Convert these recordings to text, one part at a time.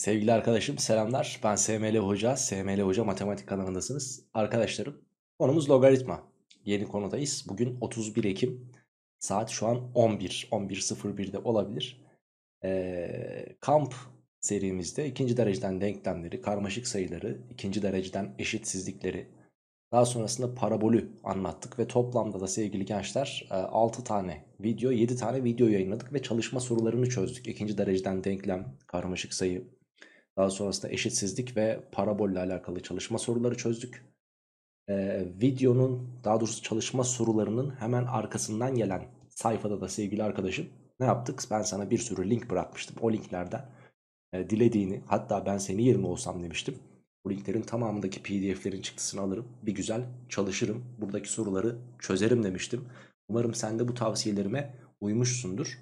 Sevgili arkadaşım selamlar. Ben SML Hoca. SML Hoca Matematik kanalındasınız. Arkadaşlarım konumuz logaritma. Yeni konudayız. Bugün 31 Ekim. Saat şu an 11. 11.01'de olabilir. Ee, kamp serimizde ikinci dereceden denklemleri, karmaşık sayıları, ikinci dereceden eşitsizlikleri, daha sonrasında parabolü anlattık ve toplamda da sevgili gençler 6 e, tane video, 7 tane video yayınladık ve çalışma sorularını çözdük. İkinci dereceden denklem, karmaşık sayı, daha sonrasında eşitsizlik ve parabolle alakalı çalışma soruları çözdük. Ee, videonun daha doğrusu çalışma sorularının hemen arkasından gelen sayfada da sevgili arkadaşım ne yaptık? Ben sana bir sürü link bırakmıştım. O linklerden e, dilediğini hatta ben senin yerine olsam demiştim. Bu linklerin tamamındaki pdf'lerin çıktısını alırım. Bir güzel çalışırım. Buradaki soruları çözerim demiştim. Umarım sen de bu tavsiyelerime uymuşsundur.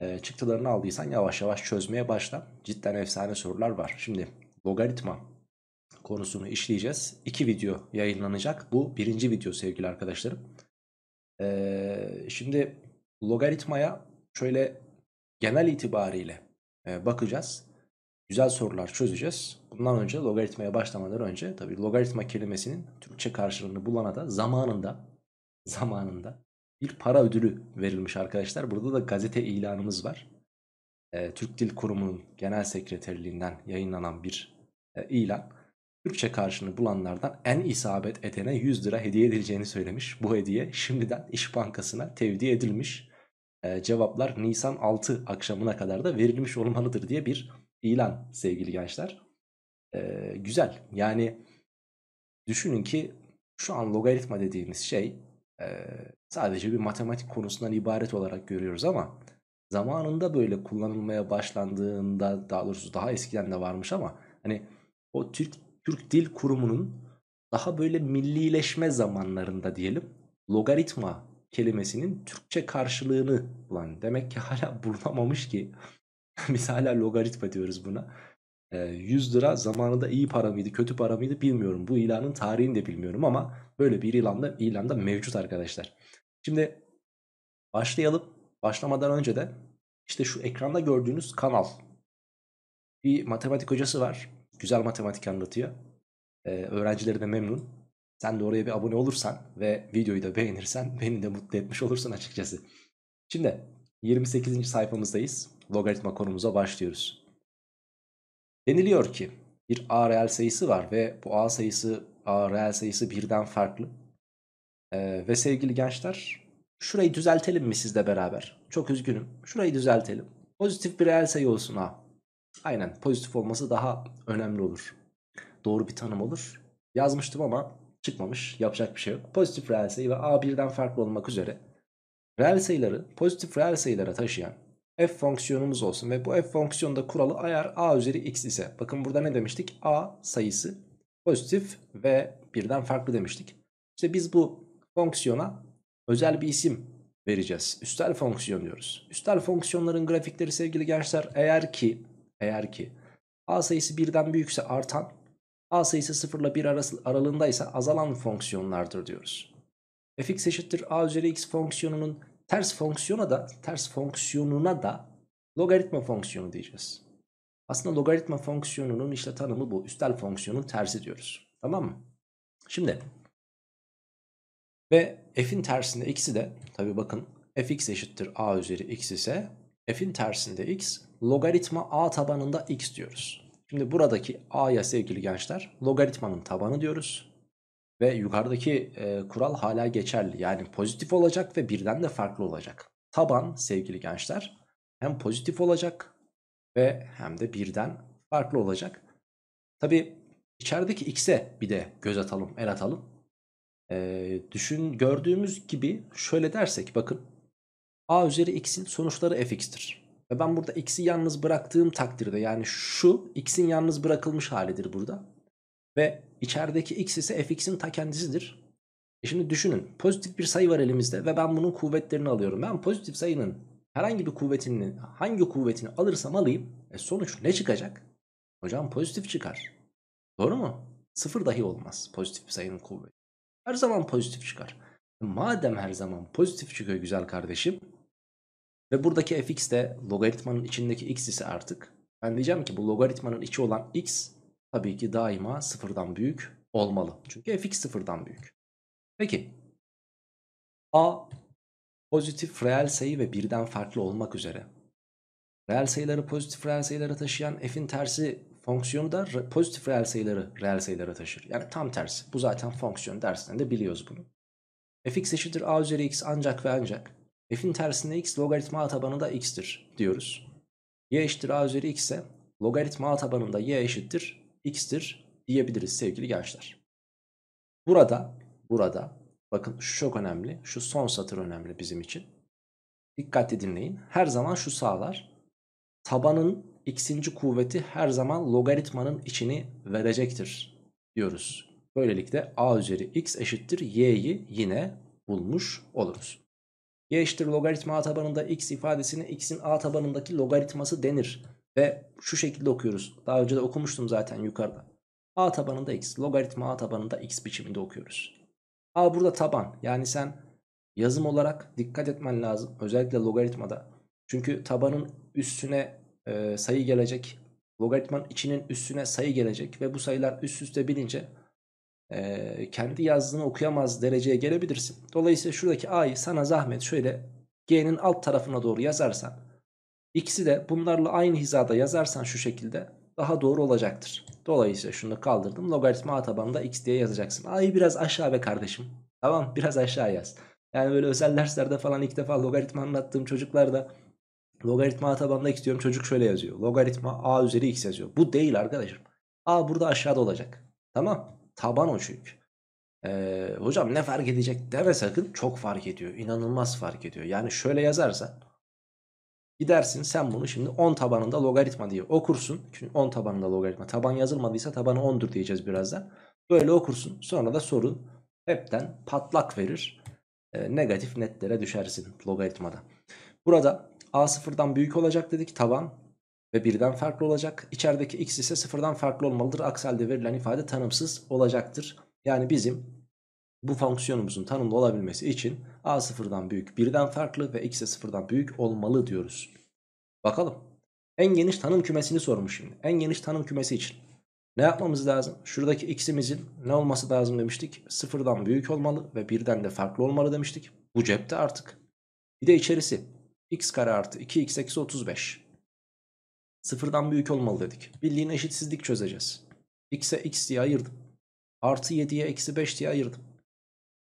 Ee, çıktılarını aldıysan yavaş yavaş çözmeye başla. Cidden efsane sorular var. Şimdi logaritma konusunu işleyeceğiz. İki video yayınlanacak. Bu birinci video sevgili arkadaşlarım. Ee, şimdi logaritmaya şöyle genel itibariyle e, bakacağız. Güzel sorular çözeceğiz. Bundan önce logaritmaya başlamadan önce tabii logaritma kelimesinin Türkçe karşılığını bulana da zamanında zamanında bir para ödülü verilmiş arkadaşlar. Burada da gazete ilanımız var. E, Türk Dil Kurumu'nun genel sekreterliğinden yayınlanan bir e, ilan. Türkçe karşını bulanlardan en isabet edene 100 lira hediye edileceğini söylemiş. Bu hediye şimdiden İş Bankası'na tevdi edilmiş. E, cevaplar Nisan 6 akşamına kadar da verilmiş olmalıdır diye bir ilan sevgili gençler. E, güzel yani düşünün ki şu an logaritma dediğimiz şey sadece bir matematik konusundan ibaret olarak görüyoruz ama zamanında böyle kullanılmaya başlandığında daha doğrusu daha eskiden de varmış ama hani o Türk Türk Dil Kurumu'nun daha böyle millileşme zamanlarında diyelim logaritma kelimesinin Türkçe karşılığını bulan demek ki hala bulunamamış ki biz hala logaritma diyoruz buna 100 ee, lira zamanında iyi para mıydı kötü para mıydı bilmiyorum. Bu ilanın tarihini de bilmiyorum ama böyle bir ilan da ilan da mevcut arkadaşlar. Şimdi başlayalım. Başlamadan önce de işte şu ekranda gördüğünüz kanal. Bir matematik hocası var. Güzel matematik anlatıyor. Ee, öğrencileri de memnun. Sen de oraya bir abone olursan ve videoyu da beğenirsen beni de mutlu etmiş olursun açıkçası. Şimdi 28. sayfamızdayız. Logaritma konumuza başlıyoruz. Deniliyor ki bir A reel sayısı var ve bu A sayısı A reel sayısı birden farklı. Ee, ve sevgili gençler şurayı düzeltelim mi sizle beraber? Çok üzgünüm. Şurayı düzeltelim. Pozitif bir reel sayı olsun A. Aynen pozitif olması daha önemli olur. Doğru bir tanım olur. Yazmıştım ama çıkmamış. Yapacak bir şey yok. Pozitif reel sayı ve A birden farklı olmak üzere reel sayıları pozitif reel sayılara taşıyan f fonksiyonumuz olsun ve bu f fonksiyonunda kuralı ayar a üzeri x ise bakın burada ne demiştik a sayısı pozitif ve birden farklı demiştik. İşte biz bu fonksiyona özel bir isim vereceğiz. Üstel fonksiyon diyoruz. Üstel fonksiyonların grafikleri sevgili gençler eğer ki eğer ki a sayısı birden büyükse artan a sayısı 0 ile 1 arası, aralığındaysa azalan fonksiyonlardır diyoruz. fx eşittir a üzeri x fonksiyonunun Ters fonksiyona da ters fonksiyonuna da logaritma fonksiyonu diyeceğiz. Aslında logaritma fonksiyonunun işte tanımı bu. Üstel fonksiyonun tersi diyoruz. Tamam mı? Şimdi ve f'in tersinde x'i de tabi bakın fx eşittir a üzeri x ise f'in tersinde x logaritma a tabanında x diyoruz. Şimdi buradaki a'ya sevgili gençler logaritmanın tabanı diyoruz. Ve yukarıdaki e, kural hala geçerli. Yani pozitif olacak ve birden de farklı olacak. Taban sevgili gençler hem pozitif olacak ve hem de birden farklı olacak. Tabi içerideki x'e bir de göz atalım, el atalım. E, düşün gördüğümüz gibi şöyle dersek bakın a üzeri x'in sonuçları fx'tir. Ve ben burada x'i yalnız bıraktığım takdirde yani şu x'in yalnız bırakılmış halidir burada. Ve içerideki x ise fx'in ta kendisidir. E şimdi düşünün pozitif bir sayı var elimizde ve ben bunun kuvvetlerini alıyorum. Ben pozitif sayının herhangi bir kuvvetini hangi kuvvetini alırsam alayım e sonuç ne çıkacak? Hocam pozitif çıkar. Doğru mu? Sıfır dahi olmaz pozitif bir sayının kuvveti. Her zaman pozitif çıkar. E madem her zaman pozitif çıkıyor güzel kardeşim ve buradaki fx de logaritmanın içindeki x ise artık ben diyeceğim ki bu logaritmanın içi olan x tabii ki daima sıfırdan büyük olmalı. Çünkü fx sıfırdan büyük. Peki a pozitif reel sayı ve birden farklı olmak üzere reel sayıları pozitif reel sayılara taşıyan f'in tersi fonksiyonu da pozitif reel sayıları reel sayılara taşır. Yani tam tersi. Bu zaten fonksiyon dersinde de biliyoruz bunu. fx eşittir a üzeri x ancak ve ancak f'in tersinde x logaritma a tabanında x'tir diyoruz. y eşittir a üzeri x ise logaritma a tabanında y eşittir x'tir diyebiliriz sevgili gençler. Burada, burada bakın şu çok önemli. Şu son satır önemli bizim için. Dikkatli dinleyin. Her zaman şu sağlar. Tabanın x'inci kuvveti her zaman logaritmanın içini verecektir diyoruz. Böylelikle a üzeri x eşittir y'yi yine bulmuş oluruz. y eşittir logaritma a tabanında x ifadesini x'in a tabanındaki logaritması denir. Ve şu şekilde okuyoruz. Daha önce de okumuştum zaten yukarıda. A tabanında x. Logaritma A tabanında x biçiminde okuyoruz. A burada taban. Yani sen yazım olarak dikkat etmen lazım. Özellikle logaritmada. Çünkü tabanın üstüne e, sayı gelecek. Logaritmanın içinin üstüne sayı gelecek. Ve bu sayılar üst üste bilince e, kendi yazdığını okuyamaz dereceye gelebilirsin. Dolayısıyla şuradaki A'yı sana zahmet şöyle G'nin alt tarafına doğru yazarsan İkisi de bunlarla aynı hizada yazarsan şu şekilde daha doğru olacaktır. Dolayısıyla şunu kaldırdım. Logaritma a tabanında x diye yazacaksın. A'yı biraz aşağı be kardeşim. Tamam biraz aşağı yaz. Yani böyle özel derslerde falan ilk defa logaritma anlattığım çocuklarda logaritma a tabanında x diyorum çocuk şöyle yazıyor. Logaritma a üzeri x yazıyor. Bu değil arkadaşım. A burada aşağıda olacak. Tamam. Taban o çünkü. Ee, hocam ne fark edecek deme sakın. Çok fark ediyor. İnanılmaz fark ediyor. Yani şöyle yazarsan Gidersin sen bunu şimdi 10 tabanında logaritma diye okursun. Çünkü 10 tabanında logaritma. Taban yazılmadıysa tabanı 10'dur diyeceğiz birazdan. Böyle okursun. Sonra da sorun hepten patlak verir. E, negatif netlere düşersin logaritmada. Burada a sıfırdan büyük olacak dedik taban ve birden farklı olacak. İçerideki x ise sıfırdan farklı olmalıdır. Aksi halde verilen ifade tanımsız olacaktır. Yani bizim bu fonksiyonumuzun tanımlı olabilmesi için a sıfırdan büyük birden farklı ve x'e sıfırdan büyük olmalı diyoruz. Bakalım. En geniş tanım kümesini sormuş şimdi. En geniş tanım kümesi için. Ne yapmamız lazım? Şuradaki x'imizin ne olması lazım demiştik? Sıfırdan büyük olmalı ve birden de farklı olmalı demiştik. Bu cepte artık. Bir de içerisi. x kare artı 2x eksi 35. Sıfırdan büyük olmalı dedik. Bildiğin eşitsizlik çözeceğiz. x'e x diye ayırdım. Artı 7'ye eksi 5 diye ayırdım.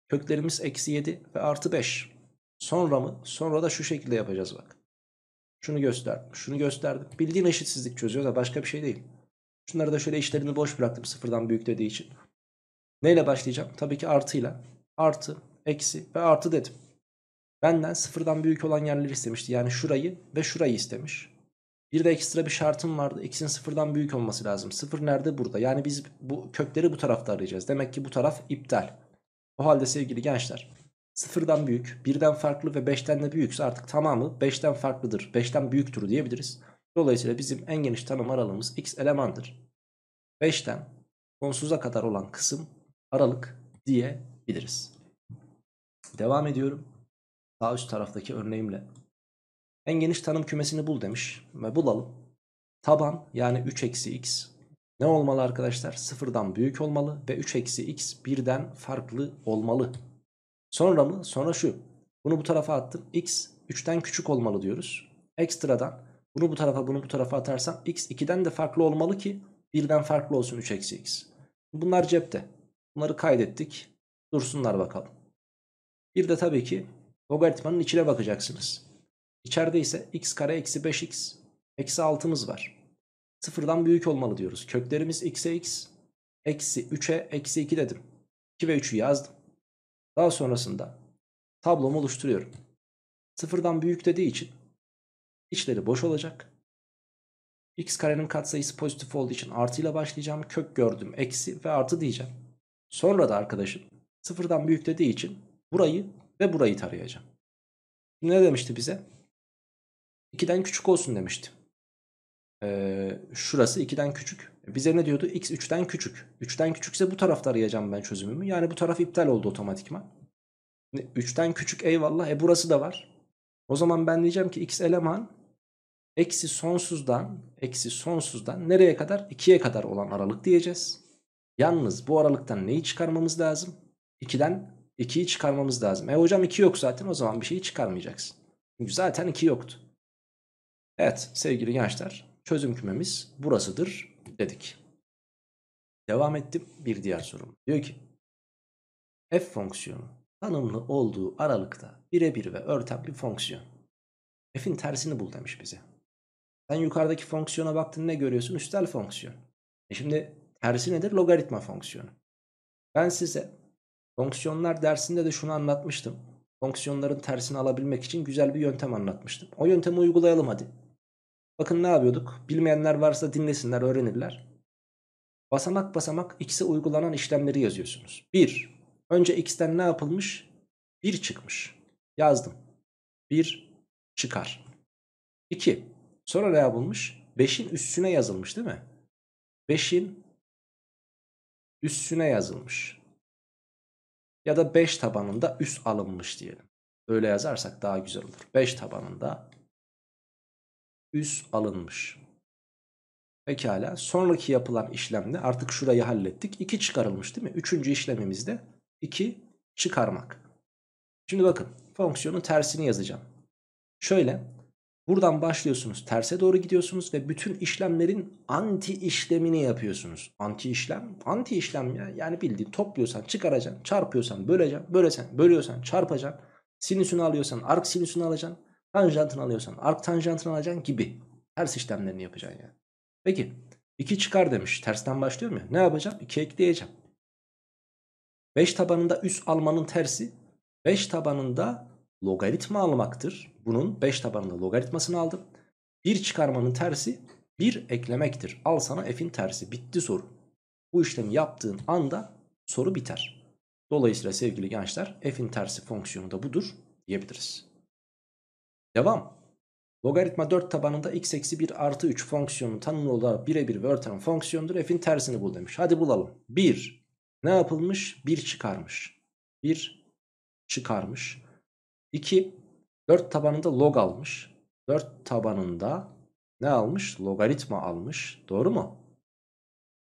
Köklerimiz eksi 7 ve artı 5. Sonra mı? Sonra da şu şekilde yapacağız bak. Şunu gösterdim. Şunu gösterdim. Bildiğin eşitsizlik çözüyoruz da başka bir şey değil. Şunları da şöyle işlerini boş bıraktım sıfırdan büyük dediği için. Neyle başlayacağım? Tabii ki artıyla. Artı, eksi ve artı dedim. Benden sıfırdan büyük olan yerleri istemişti. Yani şurayı ve şurayı istemiş. Bir de ekstra bir şartım vardı. X'in sıfırdan büyük olması lazım. Sıfır nerede? Burada. Yani biz bu kökleri bu tarafta arayacağız. Demek ki bu taraf iptal. O halde sevgili gençler sıfırdan büyük, birden farklı ve beşten de büyükse artık tamamı beşten farklıdır, beşten büyüktür diyebiliriz. Dolayısıyla bizim en geniş tanım aralığımız x elemandır. 5'ten sonsuza kadar olan kısım aralık diyebiliriz. Devam ediyorum. Sağ üst taraftaki örneğimle. En geniş tanım kümesini bul demiş. Ve bulalım. Taban yani 3 eksi x ne olmalı arkadaşlar? Sıfırdan büyük olmalı ve 3 eksi x birden farklı olmalı. Sonra mı? Sonra şu. Bunu bu tarafa attım. x 3'ten küçük olmalı diyoruz. Ekstradan bunu bu tarafa bunu bu tarafa atarsam x 2'den de farklı olmalı ki birden farklı olsun 3 eksi x. Bunlar cepte. Bunları kaydettik. Dursunlar bakalım. Bir de tabii ki logaritmanın içine bakacaksınız. İçeride ise x kare eksi 5x eksi 6'mız var. Sıfırdan büyük olmalı diyoruz. Köklerimiz x'e x, eksi 3'e eksi 2 dedim. 2 ve 3'ü yazdım. Daha sonrasında tablomu oluşturuyorum. Sıfırdan büyük dediği için içleri boş olacak. X karenin katsayısı pozitif olduğu için artıyla başlayacağım. Kök gördüm eksi ve artı diyeceğim. Sonra da arkadaşım sıfırdan büyük dediği için burayı ve burayı tarayacağım. ne demişti bize? 2'den küçük olsun demişti. Ee, şurası 2'den küçük. Bize ne diyordu? X 3'ten küçük. 3'ten küçükse bu tarafta arayacağım ben çözümümü. Yani bu taraf iptal oldu otomatikman. 3'ten küçük eyvallah. E burası da var. O zaman ben diyeceğim ki x eleman eksi sonsuzdan eksi sonsuzdan nereye kadar? 2'ye kadar olan aralık diyeceğiz. Yalnız bu aralıktan neyi çıkarmamız lazım? 2'den 2'yi çıkarmamız lazım. E hocam 2 yok zaten o zaman bir şeyi çıkarmayacaksın. Çünkü zaten 2 yoktu. Evet sevgili gençler Çözüm kümemiz burasıdır dedik. Devam ettim bir diğer sorum. Diyor ki f fonksiyonu tanımlı olduğu aralıkta birebir ve örten bir fonksiyon. f'in tersini bul demiş bize. Sen yukarıdaki fonksiyona baktın ne görüyorsun? Üstel fonksiyon. E şimdi tersi nedir? Logaritma fonksiyonu. Ben size fonksiyonlar dersinde de şunu anlatmıştım. Fonksiyonların tersini alabilmek için güzel bir yöntem anlatmıştım. O yöntemi uygulayalım hadi. Bakın ne yapıyorduk? Bilmeyenler varsa dinlesinler, öğrenirler. Basamak basamak x'e uygulanan işlemleri yazıyorsunuz. 1. Önce x'ten ne yapılmış? 1 çıkmış. Yazdım. 1 çıkar. 2. Sonra ne yapılmış? 5'in üstüne yazılmış değil mi? 5'in üstüne yazılmış. Ya da 5 tabanında üst alınmış diyelim. Öyle yazarsak daha güzel olur. 5 tabanında üs alınmış. Pekala sonraki yapılan işlemde artık şurayı hallettik. 2 çıkarılmış değil mi? Üçüncü işlemimizde 2 çıkarmak. Şimdi bakın fonksiyonun tersini yazacağım. Şöyle buradan başlıyorsunuz terse doğru gidiyorsunuz ve bütün işlemlerin anti işlemini yapıyorsunuz. Anti işlem anti işlem ya yani bildiğin topluyorsan çıkaracaksın çarpıyorsan böleceksin bölesen, bölüyorsan çarpacaksın sinüsünü alıyorsan arc sinüsünü alacaksın Tanjantını alıyorsan ark tanjantını alacaksın gibi. Ters işlemlerini yapacaksın yani. Peki 2 çıkar demiş. Tersten başlıyor mu? Ne yapacağım? 2 ekleyeceğim. 5 tabanında üst almanın tersi 5 tabanında logaritma almaktır. Bunun 5 tabanında logaritmasını aldım. 1 çıkarmanın tersi 1 eklemektir. Al sana f'in tersi. Bitti soru. Bu işlemi yaptığın anda soru biter. Dolayısıyla sevgili gençler f'in tersi fonksiyonu da budur diyebiliriz. Devam. Logaritma 4 tabanında x eksi 1 artı 3 fonksiyonu tanımlı olarak birebir ve örten fonksiyondur. F'in tersini bul demiş. Hadi bulalım. 1. Ne yapılmış? 1 çıkarmış. 1 çıkarmış. 2. 4 tabanında log almış. 4 tabanında ne almış? Logaritma almış. Doğru mu?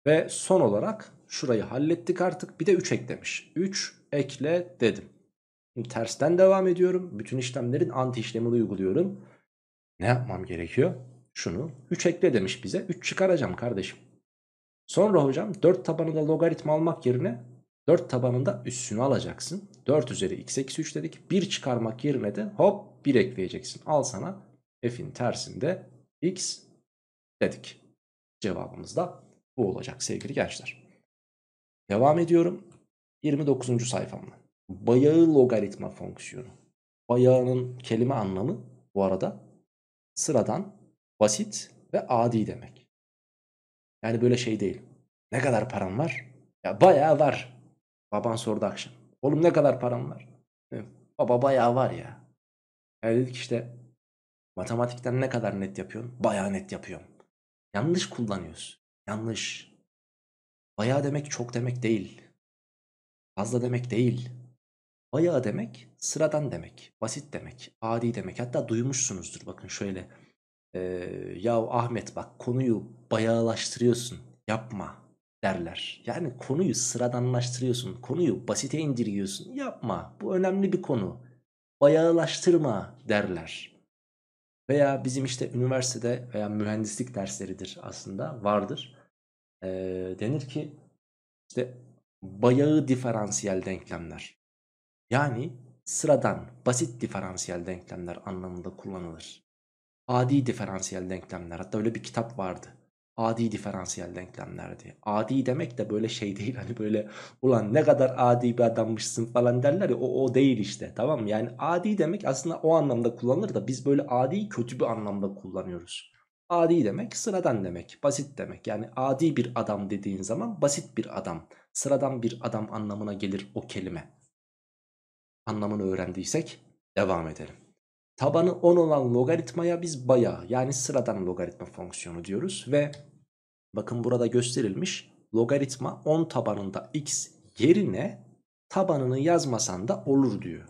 Ve son olarak şurayı hallettik artık. Bir de 3 eklemiş. 3 ekle dedim. Şimdi tersten devam ediyorum. Bütün işlemlerin anti işlemini uyguluyorum. Ne yapmam gerekiyor? Şunu 3 ekle demiş bize. 3 çıkaracağım kardeşim. Sonra hocam 4 tabanında logaritma almak yerine 4 tabanında üssünü alacaksın. 4 üzeri x eksi 3 dedik. 1 çıkarmak yerine de hop 1 ekleyeceksin. Al sana f'in tersinde x dedik. Cevabımız da bu olacak sevgili gençler. Devam ediyorum 29. sayfamla bayağı logaritma fonksiyonu. Bayağının kelime anlamı bu arada sıradan, basit ve adi demek. Yani böyle şey değil. Ne kadar paran var? Ya bayağı var. Baban sordu akşam. Oğlum ne kadar paran var? Baba bayağı var ya. Yani dedik işte matematikten ne kadar net yapıyorsun? Bayağı net yapıyorum. Yanlış kullanıyoruz. Yanlış. Bayağı demek çok demek değil. Fazla demek değil. Bayağı demek sıradan demek, basit demek, adi demek. Hatta duymuşsunuzdur bakın şöyle. E, ya Ahmet bak konuyu bayağılaştırıyorsun yapma derler. Yani konuyu sıradanlaştırıyorsun, konuyu basite indiriyorsun yapma bu önemli bir konu. Bayağılaştırma derler. Veya bizim işte üniversitede veya mühendislik dersleridir aslında vardır. E, denir ki işte bayağı diferansiyel denklemler. Yani sıradan basit diferansiyel denklemler anlamında kullanılır. Adi diferansiyel denklemler hatta öyle bir kitap vardı. Adi diferansiyel denklemler diye. Adi demek de böyle şey değil hani böyle ulan ne kadar adi bir adammışsın falan derler ya o, o değil işte tamam mı? Yani adi demek aslında o anlamda kullanılır da biz böyle adi kötü bir anlamda kullanıyoruz. Adi demek sıradan demek, basit demek. Yani adi bir adam dediğin zaman basit bir adam, sıradan bir adam anlamına gelir o kelime anlamını öğrendiysek devam edelim. Tabanı 10 olan logaritmaya biz bayağı yani sıradan logaritma fonksiyonu diyoruz ve bakın burada gösterilmiş logaritma 10 tabanında x yerine tabanını yazmasan da olur diyor.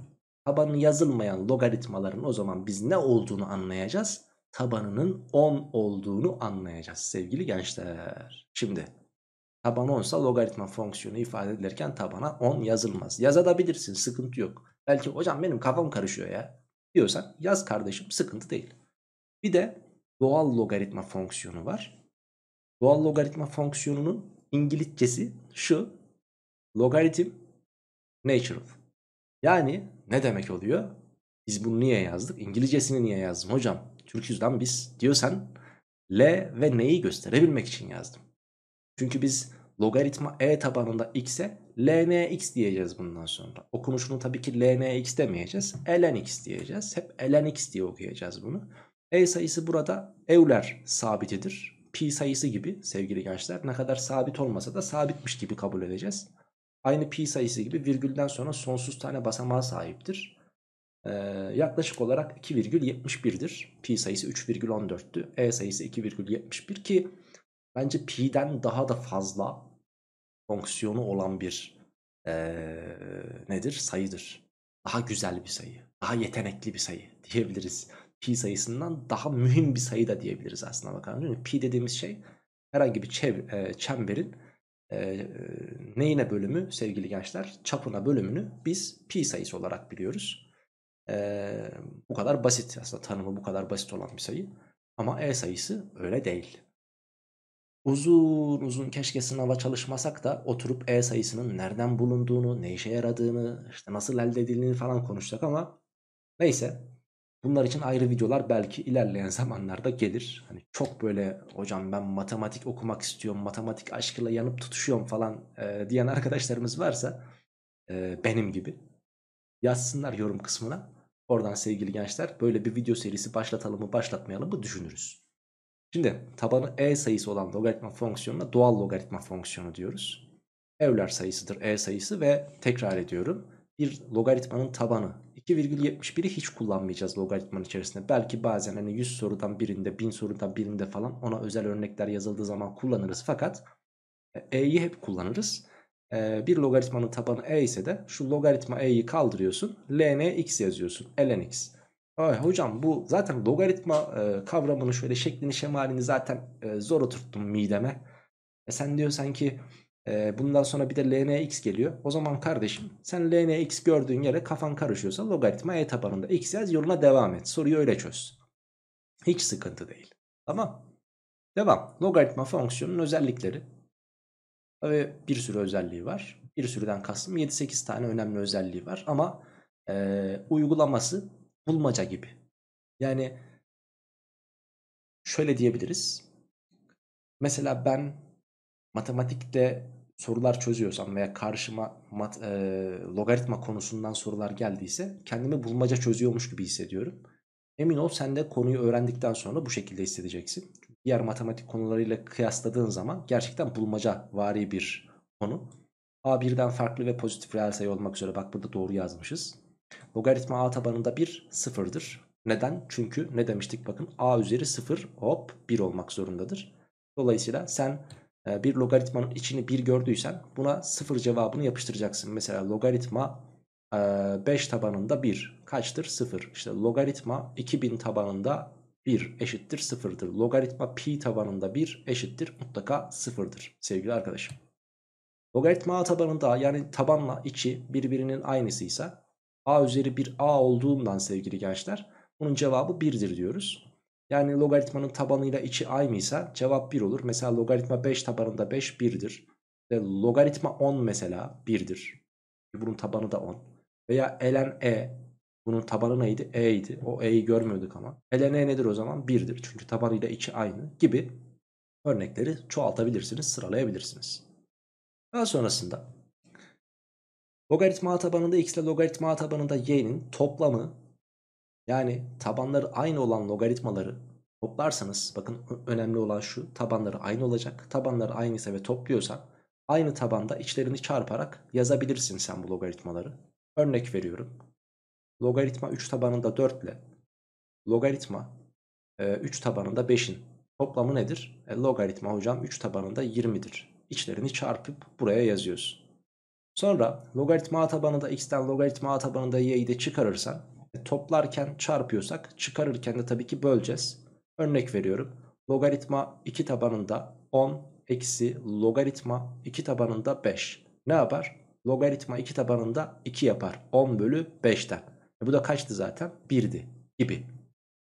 Tabanı yazılmayan logaritmaların o zaman biz ne olduğunu anlayacağız. Tabanının 10 olduğunu anlayacağız sevgili gençler. Şimdi Taban 10'sa logaritma fonksiyonu ifade edilirken tabana 10 yazılmaz. Yazabilirsin sıkıntı yok. Belki hocam benim kafam karışıyor ya diyorsan yaz kardeşim sıkıntı değil. Bir de doğal logaritma fonksiyonu var. Doğal logaritma fonksiyonunun İngilizcesi şu logaritm natural. Yani ne demek oluyor? Biz bunu niye yazdık? İngilizcesini niye yazdım hocam? Türküzden biz diyorsan L ve neyi gösterebilmek için yazdım. Çünkü biz logaritma e tabanında x'e lnx diyeceğiz bundan sonra. Okunuşunu tabii ki lnx demeyeceğiz. lnx diyeceğiz. Hep lnx diye okuyacağız bunu. E sayısı burada Euler sabitidir. Pi sayısı gibi sevgili gençler ne kadar sabit olmasa da sabitmiş gibi kabul edeceğiz. Aynı pi sayısı gibi virgülden sonra sonsuz tane basamağa sahiptir. Ee, yaklaşık olarak 2,71'dir. Pi sayısı 3,14'tü. E sayısı 2,71 ki Bence pi'den daha da fazla fonksiyonu olan bir ee, nedir? Sayıdır. Daha güzel bir sayı. Daha yetenekli bir sayı diyebiliriz. Pi sayısından daha mühim bir sayı da diyebiliriz aslında bakalım. Pi dediğimiz şey herhangi bir çev e, çemberin e, neyine bölümü sevgili gençler? Çapına bölümünü biz pi sayısı olarak biliyoruz. E, bu kadar basit aslında tanımı bu kadar basit olan bir sayı. Ama e sayısı öyle değil. Uzun uzun keşke sınava çalışmasak da oturup E sayısının nereden bulunduğunu, ne işe yaradığını, işte nasıl elde edildiğini falan konuşsak ama neyse. Bunlar için ayrı videolar belki ilerleyen zamanlarda gelir. Hani çok böyle hocam ben matematik okumak istiyorum, matematik aşkıyla yanıp tutuşuyorum falan e, diyen arkadaşlarımız varsa e, benim gibi yazsınlar yorum kısmına. Oradan sevgili gençler böyle bir video serisi başlatalım mı başlatmayalım mı düşünürüz. Şimdi tabanı e sayısı olan logaritma fonksiyonuna doğal logaritma fonksiyonu diyoruz. Euler sayısıdır e sayısı ve tekrar ediyorum. Bir logaritmanın tabanı 2,71'i hiç kullanmayacağız logaritmanın içerisinde. Belki bazen hani 100 sorudan birinde 1000 sorudan birinde falan ona özel örnekler yazıldığı zaman kullanırız. Fakat e, e'yi hep kullanırız. E, bir logaritmanın tabanı e ise de şu logaritma e'yi kaldırıyorsun. ln x yazıyorsun. ln x. Ay hocam bu zaten logaritma e, kavramını şöyle şeklini şemalini zaten e, zor oturttum mideme. E sen diyorsan ki e, bundan sonra bir de lnx geliyor. O zaman kardeşim sen lnx gördüğün yere kafan karışıyorsa logaritma e tabanında x yaz yoluna devam et. Soruyu öyle çöz. Hiç sıkıntı değil. Tamam. Devam. Logaritma fonksiyonunun özellikleri. Ve bir sürü özelliği var. Bir sürüden kastım 7-8 tane önemli özelliği var. Ama e, uygulaması bulmaca gibi. Yani şöyle diyebiliriz. Mesela ben matematikte sorular çözüyorsam veya karşıma mat, e, logaritma konusundan sorular geldiyse kendimi bulmaca çözüyormuş gibi hissediyorum. Emin ol sen de konuyu öğrendikten sonra bu şekilde hissedeceksin. diğer matematik konularıyla kıyasladığın zaman gerçekten bulmaca vari bir konu. A birden farklı ve pozitif reel sayı olmak üzere bak burada doğru yazmışız. Logaritma a tabanında 1 sıfırdır. Neden? Çünkü ne demiştik bakın a üzeri 0 hop 1 olmak zorundadır. Dolayısıyla sen e, bir logaritmanın içini 1 gördüysen buna 0 cevabını yapıştıracaksın. Mesela logaritma 5 e, tabanında 1 kaçtır? 0. İşte logaritma 2000 tabanında 1 eşittir 0'dır. Logaritma pi tabanında 1 eşittir mutlaka 0'dır sevgili arkadaşım. Logaritma a tabanında yani tabanla içi birbirinin aynısıysa a üzeri 1a olduğundan sevgili gençler bunun cevabı 1'dir diyoruz. Yani logaritmanın tabanıyla içi aynı ise cevap 1 olur. Mesela logaritma 5 tabanında 5 1'dir. Ve logaritma 10 mesela 1'dir. Bunun tabanı da 10. Veya ln e bunun tabanı neydi? E idi. O e'yi görmüyorduk ama. ln e nedir o zaman? 1'dir. Çünkü tabanıyla içi aynı gibi örnekleri çoğaltabilirsiniz, sıralayabilirsiniz. Daha sonrasında Logaritma tabanında x ile logaritma tabanında y'nin toplamı yani tabanları aynı olan logaritmaları toplarsanız bakın önemli olan şu tabanları aynı olacak. Tabanları aynıysa ve topluyorsan aynı tabanda içlerini çarparak yazabilirsin sen bu logaritmaları. Örnek veriyorum. Logaritma 3 tabanında 4 ile logaritma 3 e, tabanında 5'in toplamı nedir? E, logaritma hocam 3 tabanında 20'dir. İçlerini çarpıp buraya yazıyorsun. Sonra logaritma a tabanında x'ten logaritma a tabanında y'yi de çıkarırsam toplarken çarpıyorsak çıkarırken de tabii ki böleceğiz. Örnek veriyorum. Logaritma 2 tabanında 10 eksi logaritma 2 tabanında 5 ne yapar? Logaritma 2 tabanında 2 yapar. 10 bölü 5'ten. E bu da kaçtı zaten? 1'di gibi.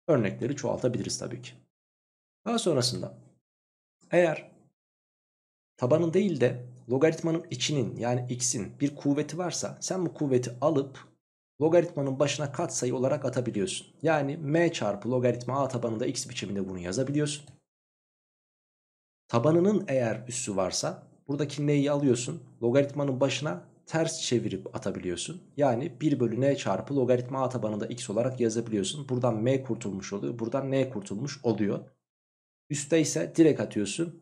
Örnekleri çoğaltabiliriz tabii ki. Daha sonrasında eğer tabanın değil de logaritmanın içinin yani x'in bir kuvveti varsa sen bu kuvveti alıp logaritmanın başına katsayı olarak atabiliyorsun. Yani m çarpı logaritma a tabanında x biçiminde bunu yazabiliyorsun. Tabanının eğer üssü varsa buradaki n'yi alıyorsun logaritmanın başına ters çevirip atabiliyorsun. Yani 1 bölü n çarpı logaritma a tabanında x olarak yazabiliyorsun. Buradan m kurtulmuş oluyor buradan n kurtulmuş oluyor. Üste ise direkt atıyorsun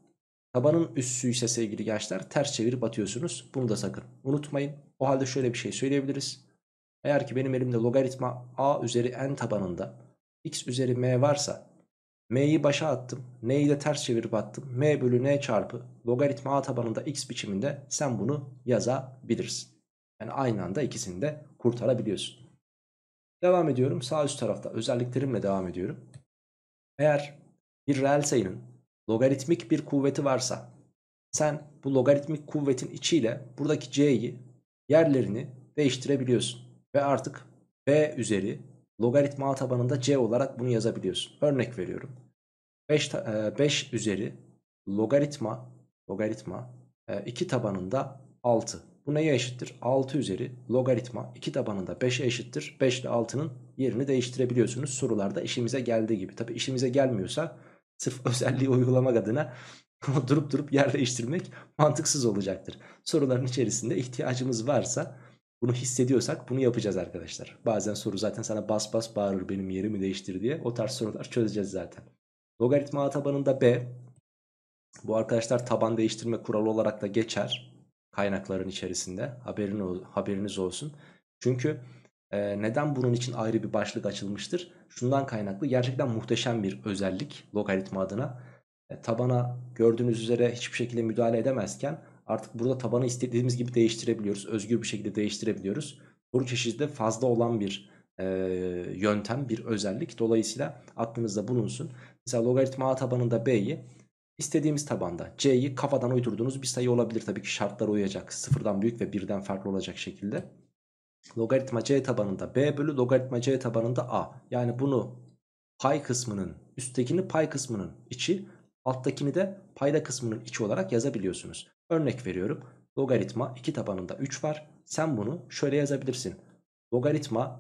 Tabanın üssü ise sevgili gençler ters çevirip atıyorsunuz. Bunu da sakın unutmayın. O halde şöyle bir şey söyleyebiliriz. Eğer ki benim elimde logaritma a üzeri n tabanında x üzeri m varsa m'yi başa attım. n'yi de ters çevirip attım. m bölü n çarpı logaritma a tabanında x biçiminde sen bunu yazabilirsin. Yani aynı anda ikisini de kurtarabiliyorsun. Devam ediyorum. Sağ üst tarafta özelliklerimle devam ediyorum. Eğer bir reel sayının logaritmik bir kuvveti varsa sen bu logaritmik kuvvetin içiyle buradaki c'yi yerlerini değiştirebiliyorsun. Ve artık b üzeri logaritma tabanında c olarak bunu yazabiliyorsun. Örnek veriyorum. 5, 5 e, üzeri logaritma logaritma 2 e, tabanında 6. Bu neye eşittir? 6 üzeri logaritma 2 tabanında 5'e eşittir. 5 ile 6'nın yerini değiştirebiliyorsunuz. Sorularda işimize geldiği gibi. Tabi işimize gelmiyorsa Sırf özelliği uygulamak adına durup durup yer değiştirmek mantıksız olacaktır. Soruların içerisinde ihtiyacımız varsa bunu hissediyorsak bunu yapacağız arkadaşlar. Bazen soru zaten sana bas bas bağırır benim yerimi değiştir diye. O tarz sorular çözeceğiz zaten. Logaritma A tabanında B. Bu arkadaşlar taban değiştirme kuralı olarak da geçer. Kaynakların içerisinde. Haberin, haberiniz olsun. Çünkü ee, neden bunun için ayrı bir başlık açılmıştır? Şundan kaynaklı gerçekten muhteşem bir özellik logaritma adına. E, tabana gördüğünüz üzere hiçbir şekilde müdahale edemezken artık burada tabanı istediğimiz gibi değiştirebiliyoruz. Özgür bir şekilde değiştirebiliyoruz. Bu çeşidi fazla olan bir e, yöntem, bir özellik. Dolayısıyla aklınızda bulunsun. Mesela logaritma a tabanında b'yi istediğimiz tabanda c'yi kafadan uydurduğunuz bir sayı olabilir. Tabii ki şartlar uyacak. Sıfırdan büyük ve birden farklı olacak şekilde logaritma c tabanında b bölü logaritma c tabanında a. Yani bunu pay kısmının üsttekini pay kısmının içi alttakini de payda kısmının içi olarak yazabiliyorsunuz. Örnek veriyorum logaritma 2 tabanında 3 var. Sen bunu şöyle yazabilirsin. Logaritma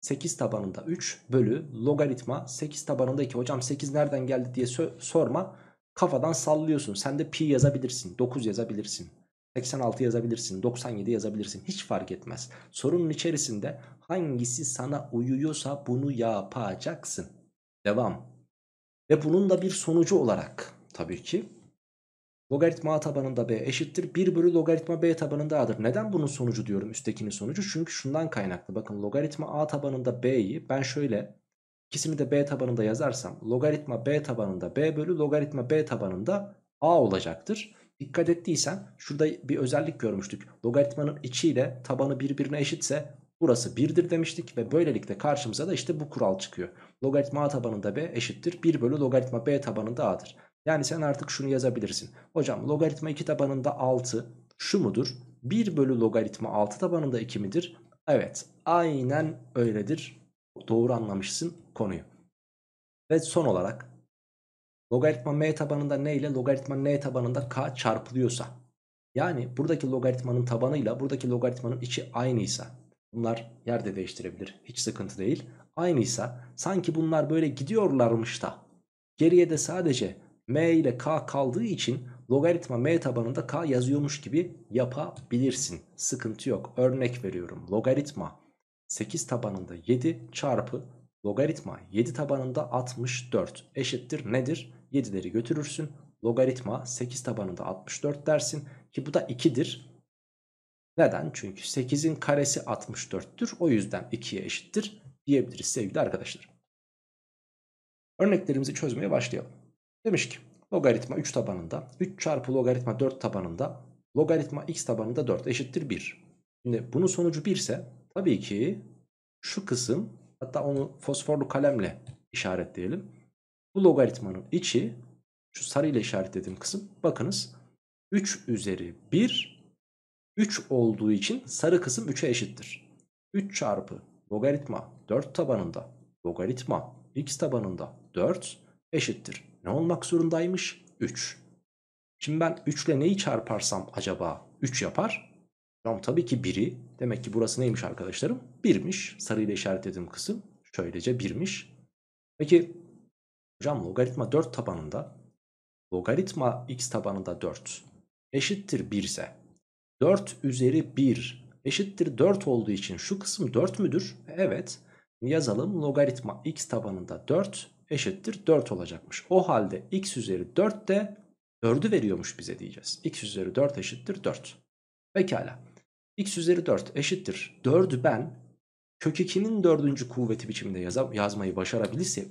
8 tabanında 3 bölü logaritma 8 tabanında 2. Hocam 8 nereden geldi diye sorma. Kafadan sallıyorsun. Sen de pi yazabilirsin. 9 yazabilirsin. 86 yazabilirsin 97 yazabilirsin hiç fark etmez. Sorunun içerisinde hangisi sana uyuyorsa bunu yapacaksın. Devam. Ve bunun da bir sonucu olarak tabii ki logaritma a tabanında b eşittir 1 bölü logaritma b tabanında a'dır. Neden bunun sonucu diyorum üsttekinin sonucu? Çünkü şundan kaynaklı bakın logaritma a tabanında b'yi ben şöyle ikisini de b tabanında yazarsam logaritma b tabanında b bölü logaritma b tabanında a olacaktır. Dikkat ettiysen şurada bir özellik görmüştük. Logaritmanın içiyle tabanı birbirine eşitse burası 1'dir demiştik ve böylelikle karşımıza da işte bu kural çıkıyor. Logaritma a tabanında b eşittir 1 bölü logaritma b tabanında a'dır. Yani sen artık şunu yazabilirsin. Hocam logaritma 2 tabanında 6 şu mudur? 1 bölü logaritma 6 tabanında 2 midir? Evet aynen öyledir. Doğru anlamışsın konuyu. Ve son olarak Logaritma m tabanında ne ile logaritma n tabanında k çarpılıyorsa yani buradaki logaritmanın tabanıyla buradaki logaritmanın içi aynıysa bunlar yerde değiştirebilir hiç sıkıntı değil. Aynıysa sanki bunlar böyle gidiyorlarmış da geriye de sadece m ile k kaldığı için logaritma m tabanında k yazıyormuş gibi yapabilirsin. Sıkıntı yok. Örnek veriyorum. Logaritma 8 tabanında 7 çarpı logaritma 7 tabanında 64 eşittir nedir? 7'leri götürürsün. Logaritma 8 tabanında 64 dersin ki bu da 2'dir. Neden? Çünkü 8'in karesi 64'tür. O yüzden 2'ye eşittir diyebiliriz sevgili arkadaşlar. Örneklerimizi çözmeye başlayalım. Demiş ki logaritma 3 tabanında 3 çarpı logaritma 4 tabanında logaritma x tabanında 4 eşittir 1. Şimdi bunun sonucu 1 ise tabii ki şu kısım hatta onu fosforlu kalemle işaretleyelim. Bu logaritmanın içi şu sarıyla işaretlediğim kısım bakınız 3 üzeri 1 3 olduğu için sarı kısım 3'e eşittir. 3 çarpı logaritma 4 tabanında logaritma x tabanında 4 eşittir. Ne olmak zorundaymış? 3. Şimdi ben 3 ile neyi çarparsam acaba 3 yapar? Tamam tabii ki 1'i. Demek ki burası neymiş arkadaşlarım? 1'miş. Sarıyla işaretlediğim kısım şöylece 1'miş. Peki Hocam logaritma 4 tabanında logaritma x tabanında 4 eşittir 1 ise 4 üzeri 1 eşittir 4 olduğu için şu kısım 4 müdür? Evet. Yazalım logaritma x tabanında 4 eşittir 4 olacakmış. O halde x üzeri 4 de 4'ü veriyormuş bize diyeceğiz. x üzeri 4 eşittir 4. Pekala. x üzeri 4 eşittir 4'ü ben kök 2'nin 4. kuvveti biçiminde yazmayı başarabilirsem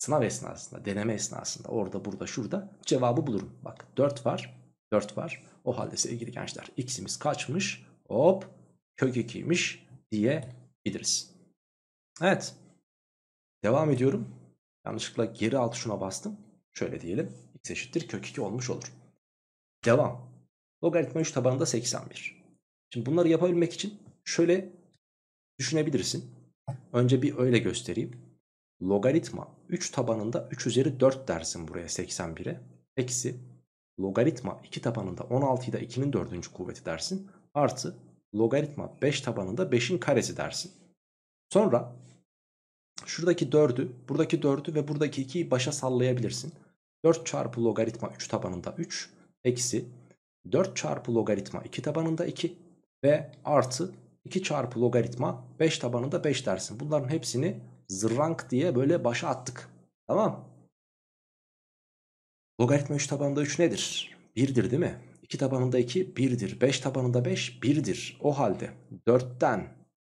Sınav esnasında, deneme esnasında orada burada şurada cevabı bulurum. Bak 4 var, 4 var. O halde sevgili gençler x'imiz kaçmış? Hop kök 2'ymiş diyebiliriz. Evet. Devam ediyorum. Yanlışlıkla geri alt şuna bastım. Şöyle diyelim. x eşittir kök 2 olmuş olur. Devam. Logaritma 3 tabanında 81. Şimdi bunları yapabilmek için şöyle düşünebilirsin. Önce bir öyle göstereyim. Logaritma 3 tabanında 3 üzeri 4 dersin buraya 81'e. Eksi logaritma 2 tabanında 16'yı da 2'nin 4. kuvveti dersin. Artı logaritma 5 tabanında 5'in karesi dersin. Sonra şuradaki 4'ü, buradaki 4'ü ve buradaki 2'yi başa sallayabilirsin. 4 çarpı logaritma 3 tabanında 3 eksi 4 çarpı logaritma 2 tabanında 2 ve artı 2 çarpı logaritma 5 tabanında 5 dersin. Bunların hepsini zırvank diye böyle başa attık. Tamam. Logaritma 3 tabanında 3 nedir? 1'dir değil mi? 2 tabanında 2 1'dir. 5 tabanında 5 1'dir. O halde 4'ten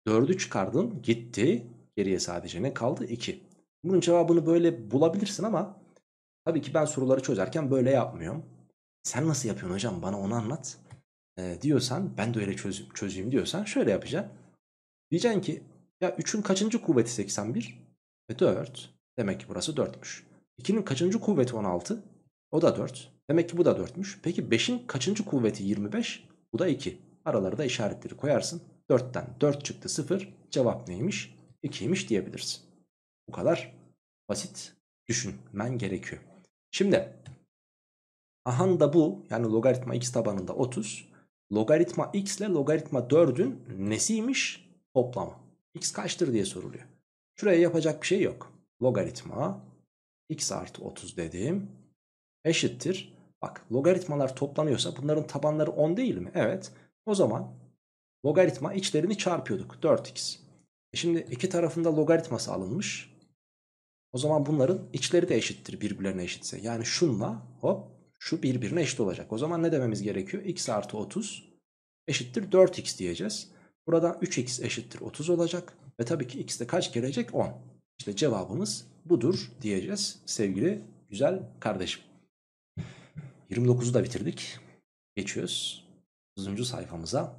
4'ü çıkardın gitti. Geriye sadece ne kaldı? 2. Bunun cevabını böyle bulabilirsin ama tabii ki ben soruları çözerken böyle yapmıyorum. Sen nasıl yapıyorsun hocam bana onu anlat. Ee, diyorsan ben de öyle çözüm, çözeyim diyorsan şöyle yapacaksın. Diyeceksin ki ya 3'ün kaçıncı kuvveti 81? E 4. Demek ki burası 4'müş. 2'nin kaçıncı kuvveti 16? O da 4. Demek ki bu da 4'müş. Peki 5'in kaçıncı kuvveti 25? Bu da 2. Araları da işaretleri koyarsın. 4'ten 4 çıktı 0. Cevap neymiş? 2'ymiş diyebilirsin. Bu kadar basit düşünmen gerekiyor. Şimdi ahan da bu yani logaritma x tabanında 30. Logaritma x ile logaritma 4'ün nesiymiş? Toplamı x kaçtır diye soruluyor. Şuraya yapacak bir şey yok. Logaritma x artı 30 dedim. Eşittir. Bak logaritmalar toplanıyorsa bunların tabanları 10 değil mi? Evet. O zaman logaritma içlerini çarpıyorduk. 4x. E şimdi iki tarafında logaritması alınmış. O zaman bunların içleri de eşittir birbirlerine eşitse. Yani şunla hop şu birbirine eşit olacak. O zaman ne dememiz gerekiyor? x artı 30 eşittir 4x diyeceğiz. Buradan 3x eşittir 30 olacak. Ve tabii ki x de kaç gelecek? 10. İşte cevabımız budur diyeceğiz sevgili güzel kardeşim. 29'u da bitirdik. Geçiyoruz 30. sayfamıza.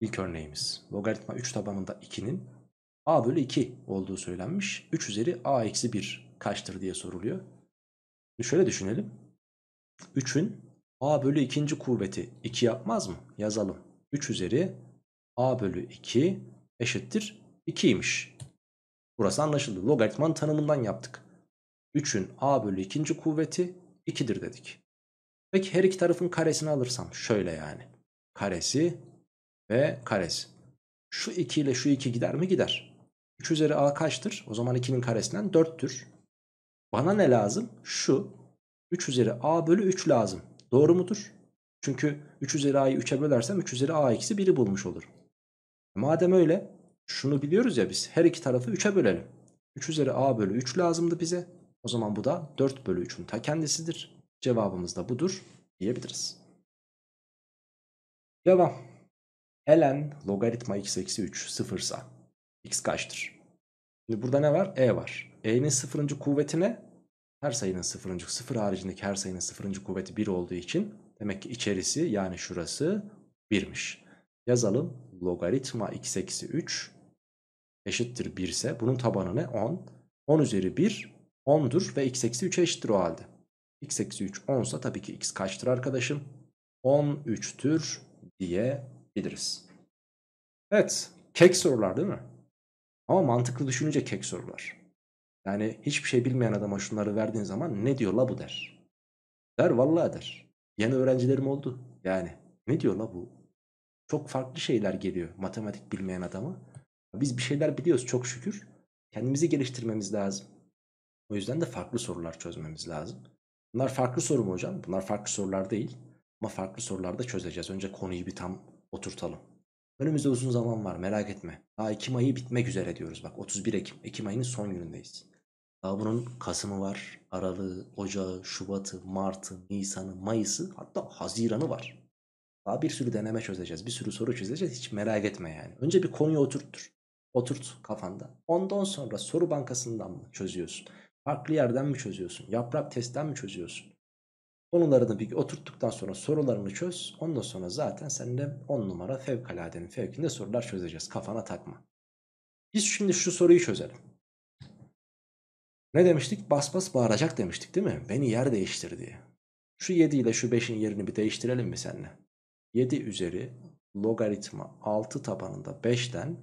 ilk örneğimiz logaritma 3 tabanında 2'nin a bölü 2 olduğu söylenmiş. 3 üzeri a eksi 1 kaçtır diye soruluyor. şöyle düşünelim. 3'ün a bölü 2. kuvveti 2 yapmaz mı? Yazalım. 3 üzeri a bölü 2 eşittir 2'ymiş. Burası anlaşıldı. Logaritmanın tanımından yaptık. 3'ün a bölü 2. kuvveti 2'dir dedik. Peki her iki tarafın karesini alırsam şöyle yani. Karesi ve karesi. Şu 2 ile şu 2 gider mi? Gider. 3 üzeri a kaçtır? O zaman 2'nin karesinden 4'tür. Bana ne lazım? Şu 3 üzeri a bölü 3 lazım. Doğru mudur? Çünkü 3 üzeri a'yı 3'e bölersem 3 üzeri a eksi 1'i bulmuş olurum. Madem öyle şunu biliyoruz ya biz her iki tarafı 3'e bölelim. 3 üzeri a bölü 3 lazımdı bize. O zaman bu da 4 bölü 3'ün ta kendisidir. Cevabımız da budur diyebiliriz. Devam. Helen logaritma x eksi 3 sıfırsa x kaçtır? Şimdi burada ne var? E var. E'nin sıfırıncı kuvveti ne? Her sayının sıfırıncı, sıfır haricindeki her sayının sıfırıncı kuvveti 1 olduğu için demek ki içerisi yani şurası 1'miş. Yazalım logaritma x eksi 3 eşittir 1 ise bunun tabanı ne? 10. 10 üzeri 1 10'dur ve x eksi 3'e eşittir o halde. x eksi 3 10 ise tabii ki x kaçtır arkadaşım? 13'tür diyebiliriz. Evet kek sorular değil mi? Ama mantıklı düşününce kek sorular. Yani hiçbir şey bilmeyen adama şunları verdiğin zaman ne diyor la bu der. Der vallahi der. Yeni öğrencilerim oldu. Yani ne diyor la bu çok farklı şeyler geliyor matematik bilmeyen adama. Biz bir şeyler biliyoruz çok şükür. Kendimizi geliştirmemiz lazım. O yüzden de farklı sorular çözmemiz lazım. Bunlar farklı soru mu hocam? Bunlar farklı sorular değil. Ama farklı sorularda çözeceğiz. Önce konuyu bir tam oturtalım. Önümüzde uzun zaman var merak etme. Daha Ekim ayı bitmek üzere diyoruz bak 31 Ekim. Ekim ayının son günündeyiz. Daha bunun Kasım'ı var, Aralığı, Ocağı, Şubat'ı, Mart'ı, Nisan'ı, Mayıs'ı hatta Haziran'ı var. Daha bir sürü deneme çözeceğiz. Bir sürü soru çözeceğiz. Hiç merak etme yani. Önce bir konuyu oturttur. Oturt kafanda. Ondan sonra soru bankasından mı çözüyorsun? Farklı yerden mi çözüyorsun? Yaprak testten mi çözüyorsun? Konularını bir oturttuktan sonra sorularını çöz. Ondan sonra zaten seninle 10 numara fevkaladenin fevkinde sorular çözeceğiz. Kafana takma. Biz şimdi şu soruyu çözelim. Ne demiştik? Bas bas bağıracak demiştik değil mi? Beni yer değiştir diye. Şu 7 ile şu 5'in yerini bir değiştirelim mi seninle? 7 üzeri logaritma 6 tabanında 5'ten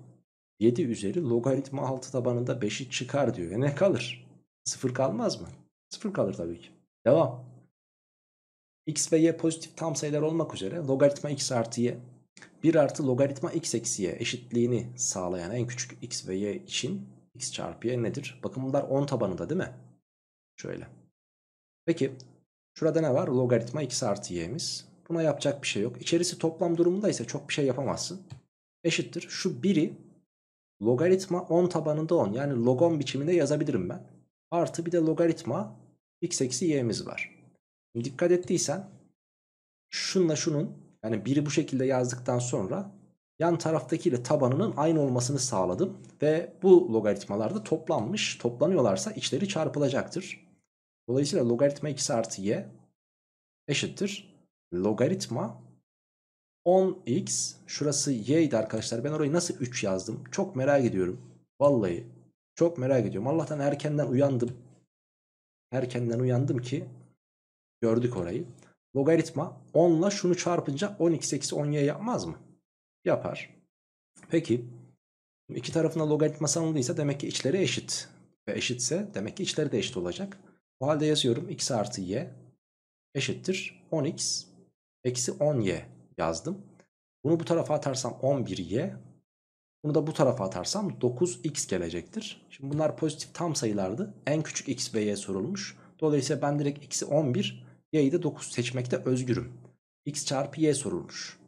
7 üzeri logaritma 6 tabanında 5'i çıkar diyor. E ne kalır? 0 kalmaz mı? 0 kalır tabii ki. Devam. X ve Y pozitif tam sayılar olmak üzere logaritma X artı Y 1 artı logaritma X eksi Y eşitliğini sağlayan en küçük X ve Y için X çarpı Y nedir? Bakın bunlar 10 tabanında değil mi? Şöyle. Peki şurada ne var? Logaritma X artı Y'miz. Buna yapacak bir şey yok. İçerisi toplam durumunda ise çok bir şey yapamazsın. Eşittir. Şu 1'i logaritma 10 tabanında 10 yani logon biçiminde yazabilirim ben. Artı bir de logaritma x eksi y'miz var. Şimdi dikkat ettiysen şunla şunun yani biri bu şekilde yazdıktan sonra yan taraftakiyle tabanının aynı olmasını sağladım. Ve bu logaritmalarda toplanmış toplanıyorlarsa içleri çarpılacaktır. Dolayısıyla logaritma x artı y eşittir logaritma 10x şurası y'ydi arkadaşlar. Ben orayı nasıl 3 yazdım? Çok merak ediyorum. Vallahi çok merak ediyorum. Allah'tan erkenden uyandım. Erkenden uyandım ki gördük orayı. Logaritma 10'la şunu çarpınca 10x eksi 10y yapmaz mı? Yapar. Peki iki tarafına logaritma alındıysa demek ki içleri eşit. Ve eşitse demek ki içleri de eşit olacak. Bu halde yazıyorum x artı y eşittir 10x Eksi 10y yazdım. Bunu bu tarafa atarsam 11y. Bunu da bu tarafa atarsam 9x gelecektir. Şimdi bunlar pozitif tam sayılardı. En küçük x ve y sorulmuş. Dolayısıyla ben direkt x'i 11, y'yi de 9 seçmekte özgürüm. x çarpı y sorulmuş.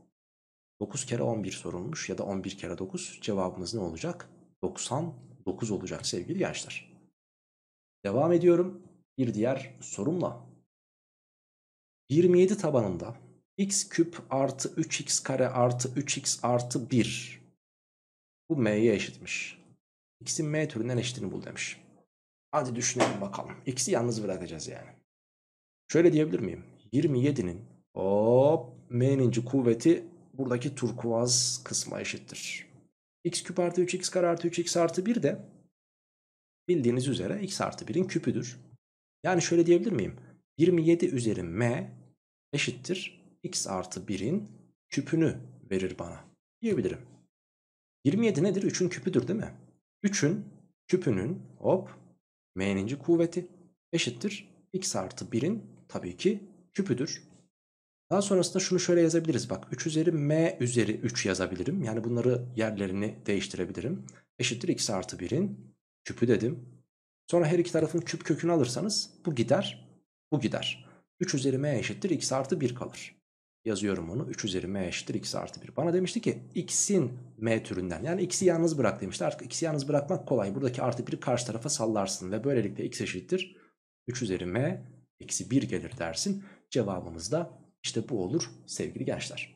9 kere 11 sorulmuş ya da 11 kere 9 cevabımız ne olacak? 99 olacak sevgili gençler. Devam ediyorum bir diğer sorumla. 27 tabanında x küp artı 3x kare artı 3x artı 1 bu m'ye eşitmiş. x'in m türünden eşitini bul demiş. Hadi düşünelim bakalım. x'i yalnız bırakacağız yani. Şöyle diyebilir miyim? 27'nin hop m'ninci kuvveti buradaki turkuaz kısma eşittir. x küp artı 3x kare artı 3x artı 1 de bildiğiniz üzere x artı 1'in küpüdür. Yani şöyle diyebilir miyim? 27 üzeri m eşittir x artı 1'in küpünü verir bana diyebilirim. 27 nedir? 3'ün küpüdür değil mi? 3'ün küpünün hop m'ninci kuvveti eşittir x artı 1'in tabii ki küpüdür. Daha sonrasında şunu şöyle yazabiliriz. Bak 3 üzeri m üzeri 3 yazabilirim. Yani bunları yerlerini değiştirebilirim. Eşittir x artı 1'in küpü dedim. Sonra her iki tarafın küp kökünü alırsanız bu gider, bu gider. 3 üzeri m eşittir x artı 1 kalır. Yazıyorum onu. 3 üzeri m eşittir x artı 1. Bana demişti ki x'in m türünden yani x'i yalnız bırak demişti. Artık x'i yalnız bırakmak kolay. Buradaki artı 1'i karşı tarafa sallarsın ve böylelikle x eşittir 3 üzeri m eksi 1 gelir dersin. Cevabımız da işte bu olur sevgili gençler.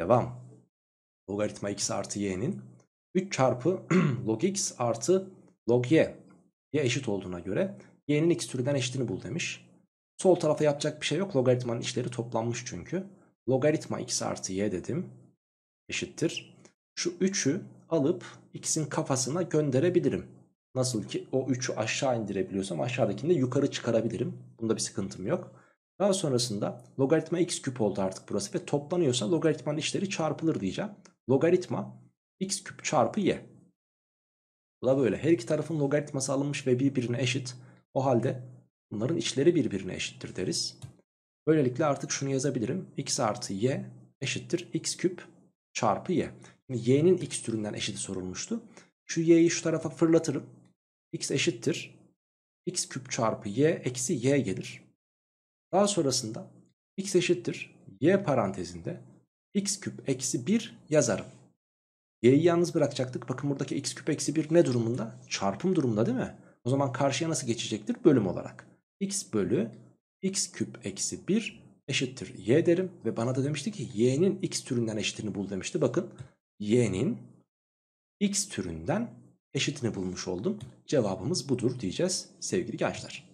Devam. Logaritma x artı y'nin 3 çarpı log x artı log y. y eşit olduğuna göre y'nin x türünden eşitini bul demiş. Sol tarafa yapacak bir şey yok. Logaritmanın işleri toplanmış çünkü. Logaritma x artı y dedim. Eşittir. Şu 3'ü alıp x'in kafasına gönderebilirim. Nasıl ki o 3'ü aşağı indirebiliyorsam aşağıdakini de yukarı çıkarabilirim. Bunda bir sıkıntım yok. Daha sonrasında logaritma x küp oldu artık burası ve toplanıyorsa logaritmanın işleri çarpılır diyeceğim. Logaritma x küp çarpı y. Bu da böyle her iki tarafın logaritması alınmış ve birbirine eşit. O halde Bunların içleri birbirine eşittir deriz. Böylelikle artık şunu yazabilirim. X artı Y eşittir X küp çarpı Y. Şimdi Y'nin X türünden eşiti sorulmuştu. Şu Y'yi şu tarafa fırlatırım. X eşittir. X küp çarpı Y eksi Y gelir. Daha sonrasında X eşittir. Y parantezinde X küp eksi 1 yazarım. Y'yi yalnız bırakacaktık. Bakın buradaki X küp eksi 1 ne durumunda? Çarpım durumunda değil mi? O zaman karşıya nasıl geçecektir? Bölüm olarak x bölü x küp eksi 1 eşittir y derim. Ve bana da demişti ki y'nin x türünden eşitini bul demişti. Bakın y'nin x türünden eşitini bulmuş oldum. Cevabımız budur diyeceğiz sevgili gençler.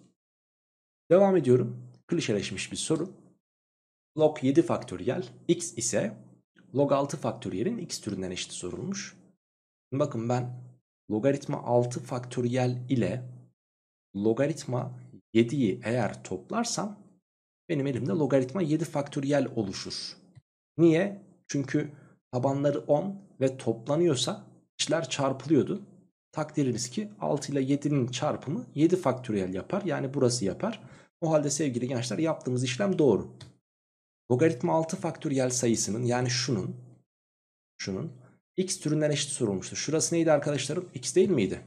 Devam ediyorum. Klişeleşmiş bir soru. Log 7 faktöriyel x ise log 6 faktöriyelin x türünden eşit sorulmuş. Bakın ben logaritma 6 faktöriyel ile logaritma 7'yi eğer toplarsam benim elimde logaritma 7 faktöriyel oluşur. Niye? Çünkü tabanları 10 ve toplanıyorsa işler çarpılıyordu. Takdiriniz ki 6 ile 7'nin çarpımı 7 faktöriyel yapar. Yani burası yapar. O halde sevgili gençler yaptığımız işlem doğru. Logaritma 6 faktöriyel sayısının yani şunun şunun x türünden eşit sorulmuştu. Şurası neydi arkadaşlarım? x değil miydi?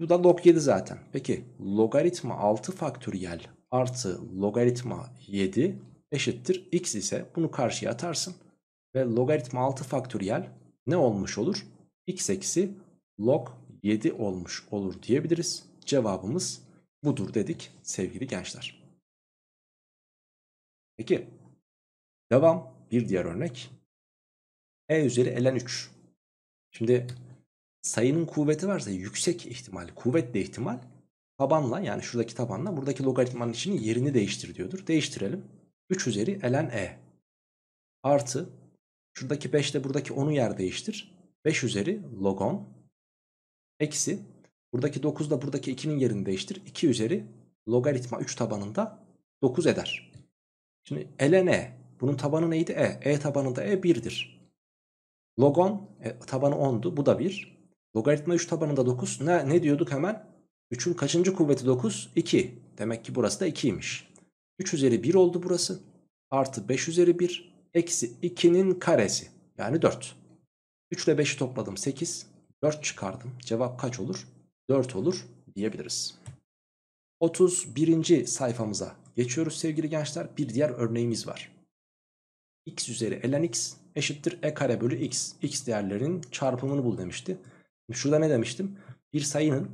Bu da log 7 zaten. Peki logaritma 6 faktöriyel artı logaritma 7 eşittir x ise bunu karşıya atarsın. Ve logaritma 6 faktöriyel ne olmuş olur? x eksi log 7 olmuş olur diyebiliriz. Cevabımız budur dedik sevgili gençler. Peki devam bir diğer örnek. E üzeri ln 3. Şimdi sayının kuvveti varsa yüksek ihtimal, kuvvetli ihtimal tabanla yani şuradaki tabanla buradaki logaritmanın içinin yerini değiştir diyordur. Değiştirelim. 3 üzeri ln e artı şuradaki 5 ile buradaki 10'u yer değiştir. 5 üzeri logon eksi buradaki 9 da buradaki 2'nin yerini değiştir. 2 üzeri logaritma 3 tabanında 9 eder. Şimdi ln e bunun tabanı neydi? e. e tabanında e 1'dir. Logon e, tabanı 10'du. Bu da 1. Logaritma 3 tabanında 9 ne, ne diyorduk hemen? 3'ün kaçıncı kuvveti 9? 2. Demek ki burası da 2'ymiş. 3 üzeri 1 oldu burası. Artı 5 üzeri 1. Eksi 2'nin karesi. Yani 4. 3 ile 5'i topladım 8. 4 çıkardım. Cevap kaç olur? 4 olur diyebiliriz. 31. sayfamıza geçiyoruz sevgili gençler. Bir diğer örneğimiz var. x üzeri ln x eşittir e kare bölü x. x değerlerin çarpımını bul demişti. Şurada ne demiştim? Bir sayının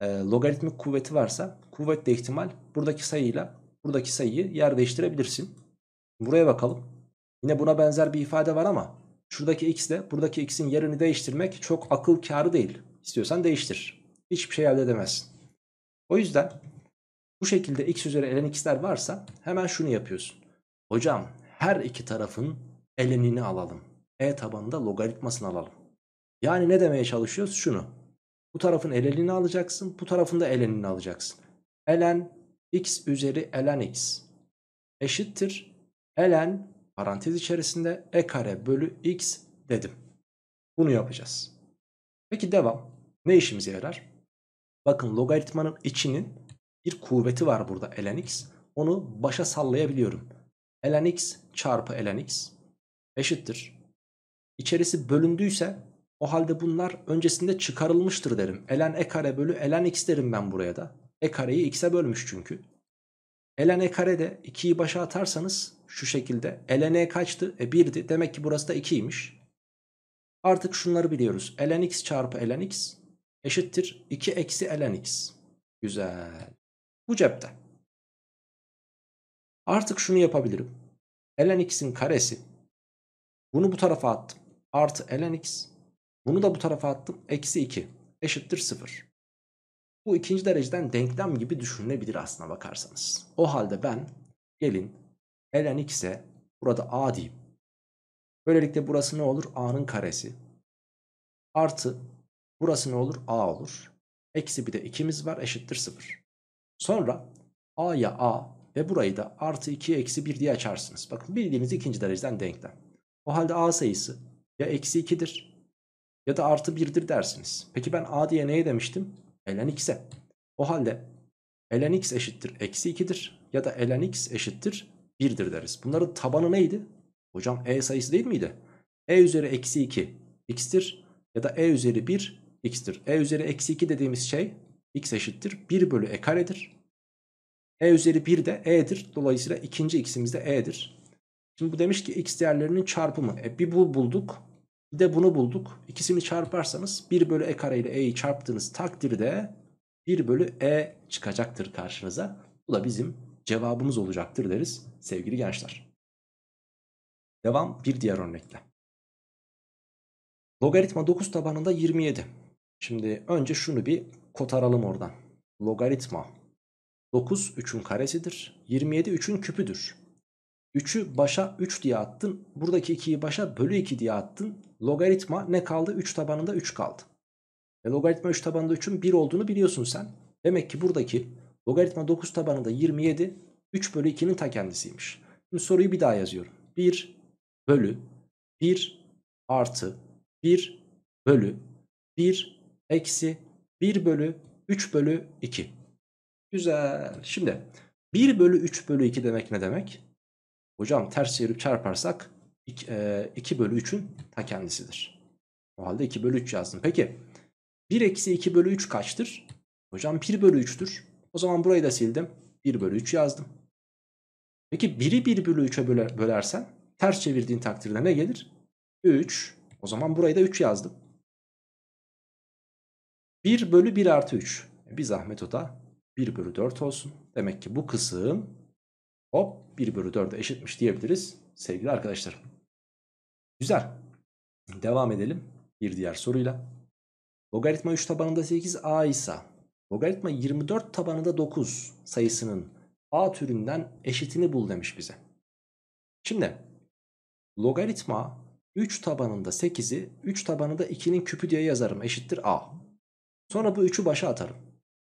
e, logaritmik kuvveti varsa kuvvetle ihtimal buradaki sayıyla buradaki sayıyı yer değiştirebilirsin. Buraya bakalım. Yine buna benzer bir ifade var ama şuradaki x ile buradaki x'in yerini değiştirmek çok akıl kârı değil. İstiyorsan değiştir. Hiçbir şey elde edemezsin. O yüzden bu şekilde x üzeri ln x'ler varsa hemen şunu yapıyorsun. Hocam her iki tarafın elenini alalım. E tabanında logaritmasını alalım. Yani ne demeye çalışıyoruz? Şunu. Bu tarafın elenini alacaksın. Bu tarafın da elenini alacaksın. Elen x üzeri elen x eşittir. Elen parantez içerisinde e kare bölü x dedim. Bunu yapacağız. Peki devam. Ne işimize yarar? Bakın logaritmanın içinin bir kuvveti var burada elen x. Onu başa sallayabiliyorum. Elen x çarpı elen x eşittir. İçerisi bölündüyse o halde bunlar öncesinde çıkarılmıştır derim. Elen e kare bölü elen x derim ben buraya da. E kareyi x'e bölmüş çünkü. Elen e kare de 2'yi başa atarsanız şu şekilde. Elen e kaçtı? E 1'di. Demek ki burası da 2'ymiş. Artık şunları biliyoruz. Elen x çarpı elen x eşittir 2 eksi elen x. Güzel. Bu cepte. Artık şunu yapabilirim. Elen x'in karesi. Bunu bu tarafa attım. Artı elen x bunu da bu tarafa attım. Eksi 2 eşittir 0. Bu ikinci dereceden denklem gibi düşünülebilir aslına bakarsanız. O halde ben gelin ln x'e burada a diyeyim. Böylelikle burası ne olur? a'nın karesi. Artı burası ne olur? a olur. Eksi bir de 2'miz var eşittir 0. Sonra a'ya a ve burayı da artı 2 eksi 1 diye açarsınız. Bakın bildiğimiz ikinci dereceden denklem. O halde a sayısı ya eksi 2'dir ya da artı 1'dir dersiniz. Peki ben a diye neye demiştim? ln x'e. O halde ln x eşittir eksi 2'dir ya da ln x eşittir 1'dir deriz. Bunların tabanı neydi? Hocam e sayısı değil miydi? e üzeri eksi 2 x'tir ya da e üzeri 1 x'tir. e üzeri eksi 2 dediğimiz şey x eşittir 1 bölü e karedir. e üzeri 1 de e'dir. Dolayısıyla ikinci x'imiz de e'dir. Şimdi bu demiş ki x değerlerinin çarpımı. E bir bu bulduk bir de bunu bulduk. İkisini çarparsanız 1 bölü e kare ile e'yi çarptığınız takdirde 1 bölü e çıkacaktır karşınıza. Bu da bizim cevabımız olacaktır deriz sevgili gençler. Devam bir diğer örnekle. Logaritma 9 tabanında 27. Şimdi önce şunu bir kotaralım oradan. Logaritma 9 3'ün karesidir. 27 3'ün küpüdür. 3'ü başa 3 diye attın. Buradaki 2'yi başa bölü 2 diye attın logaritma ne kaldı? 3 tabanında 3 kaldı. E logaritma 3 tabanında 3'ün 1 olduğunu biliyorsun sen. Demek ki buradaki logaritma 9 tabanında 27 3 bölü 2'nin ta kendisiymiş. Şimdi soruyu bir daha yazıyorum. 1 bölü 1 artı 1 bölü 1 eksi 1 bölü 3 bölü 2. Güzel. Şimdi 1 bölü 3 bölü 2 demek ne demek? Hocam ters çevirip çarparsak 2, e, 2 bölü 3'ün ta kendisidir. O halde 2 bölü 3 yazdım. Peki 1 eksi 2 bölü 3 kaçtır? Hocam 1 bölü 3'tür. O zaman burayı da sildim. 1 bölü 3 yazdım. Peki 1'i 1 bölü 3'e böler, bölersen ters çevirdiğin takdirde ne gelir? 3. O zaman burayı da 3 yazdım. 1 bölü 1 artı 3. E, bir zahmet o da 1 bölü 4 olsun. Demek ki bu kısım hop 1 bölü 4'e eşitmiş diyebiliriz sevgili arkadaşlarım. Güzel. Devam edelim bir diğer soruyla. Logaritma 3 tabanında 8 a ise logaritma 24 tabanında 9 sayısının a türünden eşitini bul demiş bize. Şimdi logaritma 3 tabanında 8'i 3 tabanında 2'nin küpü diye yazarım eşittir a. Sonra bu 3'ü başa atarım.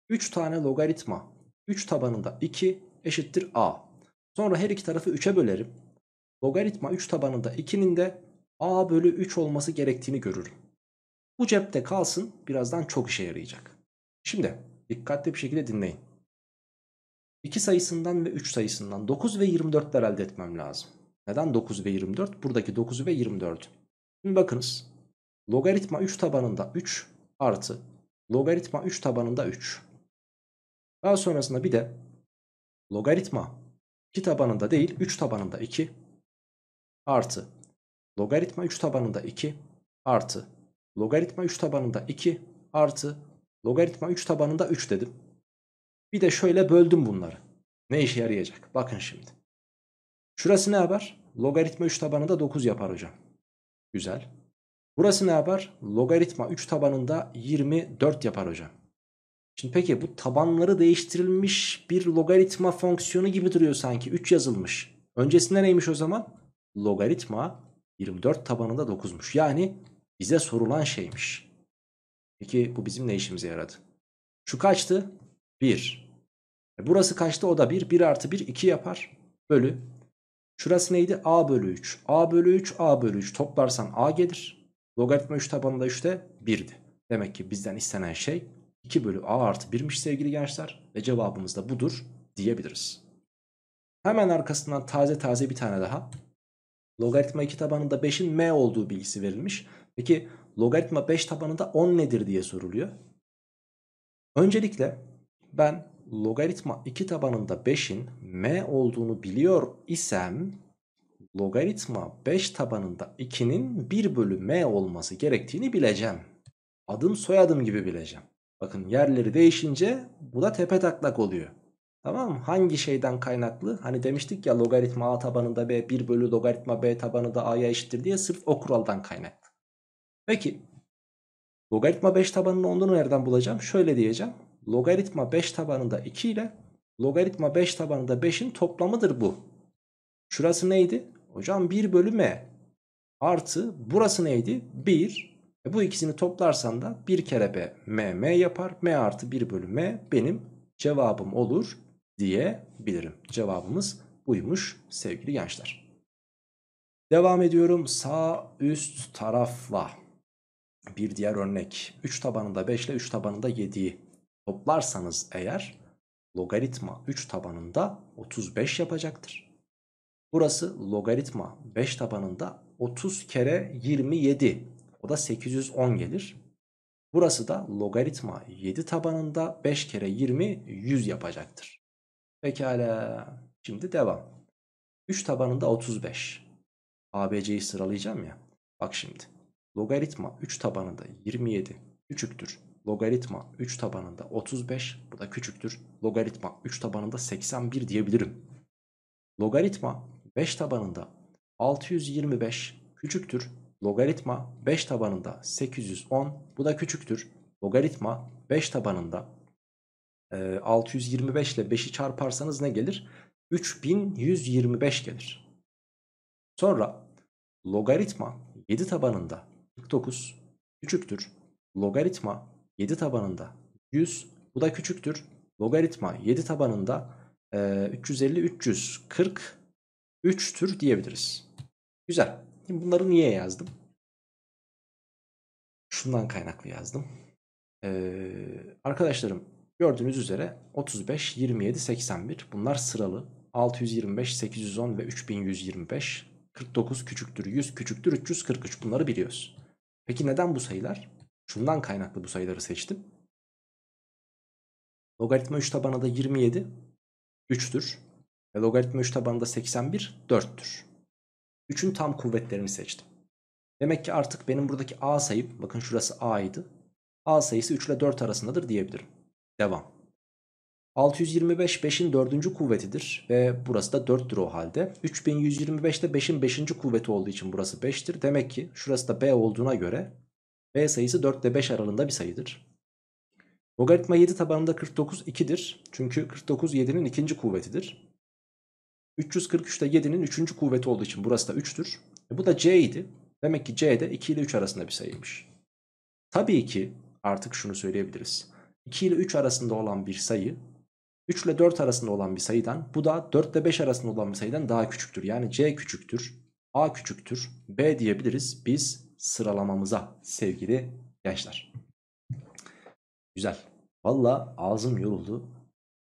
3 tane logaritma 3 tabanında 2 eşittir a. Sonra her iki tarafı 3'e bölerim. Logaritma 3 tabanında 2'nin de a bölü 3 olması gerektiğini görürüm. Bu cepte kalsın birazdan çok işe yarayacak. Şimdi dikkatli bir şekilde dinleyin. 2 sayısından ve 3 sayısından 9 ve 24'ler elde etmem lazım. Neden 9 ve 24? Buradaki 9 ve 24. Şimdi bakınız. Logaritma 3 tabanında 3 artı logaritma 3 tabanında 3. Daha sonrasında bir de logaritma 2 tabanında değil 3 tabanında 2 artı logaritma 3 tabanında 2 artı logaritma 3 tabanında 2 artı logaritma 3 tabanında 3 dedim. Bir de şöyle böldüm bunları. Ne işe yarayacak? Bakın şimdi. Şurası ne yapar? Logaritma 3 tabanında 9 yapar hocam. Güzel. Burası ne yapar? Logaritma 3 tabanında 24 yapar hocam. Şimdi peki bu tabanları değiştirilmiş bir logaritma fonksiyonu gibi duruyor sanki. 3 yazılmış. Öncesinde neymiş o zaman? Logaritma 24 tabanında 9'muş. Yani bize sorulan şeymiş. Peki bu bizim ne işimize yaradı? Şu kaçtı? 1. E, burası kaçtı? O da 1. 1 artı 1 2 yapar. Bölü. Şurası neydi? A bölü 3. A bölü 3, A bölü 3. Toplarsan A gelir. Logaritma 3 tabanında 3'te 1'di. Demek ki bizden istenen şey 2 bölü A artı 1'miş sevgili gençler. Ve cevabımız da budur diyebiliriz. Hemen arkasından taze taze bir tane daha. Logaritma 2 tabanında 5'in m olduğu bilgisi verilmiş. Peki logaritma 5 tabanında 10 nedir diye soruluyor. Öncelikle ben logaritma 2 tabanında 5'in m olduğunu biliyor isem logaritma 5 tabanında 2'nin 1 bölü m olması gerektiğini bileceğim. Adım soyadım gibi bileceğim. Bakın yerleri değişince bu da tepe taklak oluyor. Tamam mı? Hangi şeyden kaynaklı? Hani demiştik ya logaritma a tabanında b 1 bölü logaritma b tabanı da a'ya eşittir diye sırf o kuraldan kaynaklı. Peki logaritma 5 tabanını ondan nereden bulacağım? Şöyle diyeceğim. Logaritma 5 tabanında 2 ile logaritma 5 tabanında 5'in toplamıdır bu. Şurası neydi? Hocam 1 bölü m artı burası neydi? 1. E bu ikisini toplarsam da 1 kere b m m yapar. m artı 1 bölü m benim cevabım olur diyebilirim. Cevabımız buymuş sevgili gençler. Devam ediyorum sağ üst tarafla. Bir diğer örnek 3 tabanında 5 ile 3 tabanında 7'yi toplarsanız eğer logaritma 3 tabanında 35 yapacaktır. Burası logaritma 5 tabanında 30 kere 27 o da 810 gelir. Burası da logaritma 7 tabanında 5 kere 20 100 yapacaktır. Pekala. Şimdi devam. 3 tabanında 35. ABC'yi sıralayacağım ya. Bak şimdi. Logaritma 3 tabanında 27 küçüktür. Logaritma 3 tabanında 35 bu da küçüktür. Logaritma 3 tabanında 81 diyebilirim. Logaritma 5 tabanında 625 küçüktür. Logaritma 5 tabanında 810 bu da küçüktür. Logaritma 5 tabanında 625 ile 5'i çarparsanız ne gelir? 3125 gelir. Sonra logaritma 7 tabanında 49 küçüktür. Logaritma 7 tabanında 100 bu da küçüktür. Logaritma 7 tabanında e, 350 340 3'tür diyebiliriz. Güzel. Şimdi bunları niye yazdım? Şundan kaynaklı yazdım. Ee, arkadaşlarım Gördüğünüz üzere 35, 27, 81 bunlar sıralı. 625, 810 ve 3125. 49 küçüktür 100 küçüktür 343 bunları biliyoruz. Peki neden bu sayılar? Şundan kaynaklı bu sayıları seçtim. Logaritma 3 tabanında 27 3'tür. Ve logaritma 3 tabanında 81 4'tür. 3'ün tam kuvvetlerini seçtim. Demek ki artık benim buradaki a sayım bakın şurası a'ydı. a sayısı 3 ile 4 arasındadır diyebilirim. Devam. 625 5'in 4. kuvvetidir ve burası da 4'tür o halde. 3125 de 5'in 5. kuvveti olduğu için burası 5'tir. Demek ki şurası da B olduğuna göre B sayısı 4 ile 5 aralığında bir sayıdır. Logaritma 7 tabanında 49 2'dir. Çünkü 49 7'nin ikinci kuvvetidir. 343 de 7'nin 3. kuvveti olduğu için burası da 3'tür. E bu da C idi. Demek ki C de 2 ile 3 arasında bir sayıymış. Tabii ki artık şunu söyleyebiliriz. 2 ile 3 arasında olan bir sayı 3 ile 4 arasında olan bir sayıdan bu da 4 ile 5 arasında olan bir sayıdan daha küçüktür. Yani C küçüktür, A küçüktür, B diyebiliriz biz sıralamamıza sevgili gençler. Güzel. Valla ağzım yoruldu.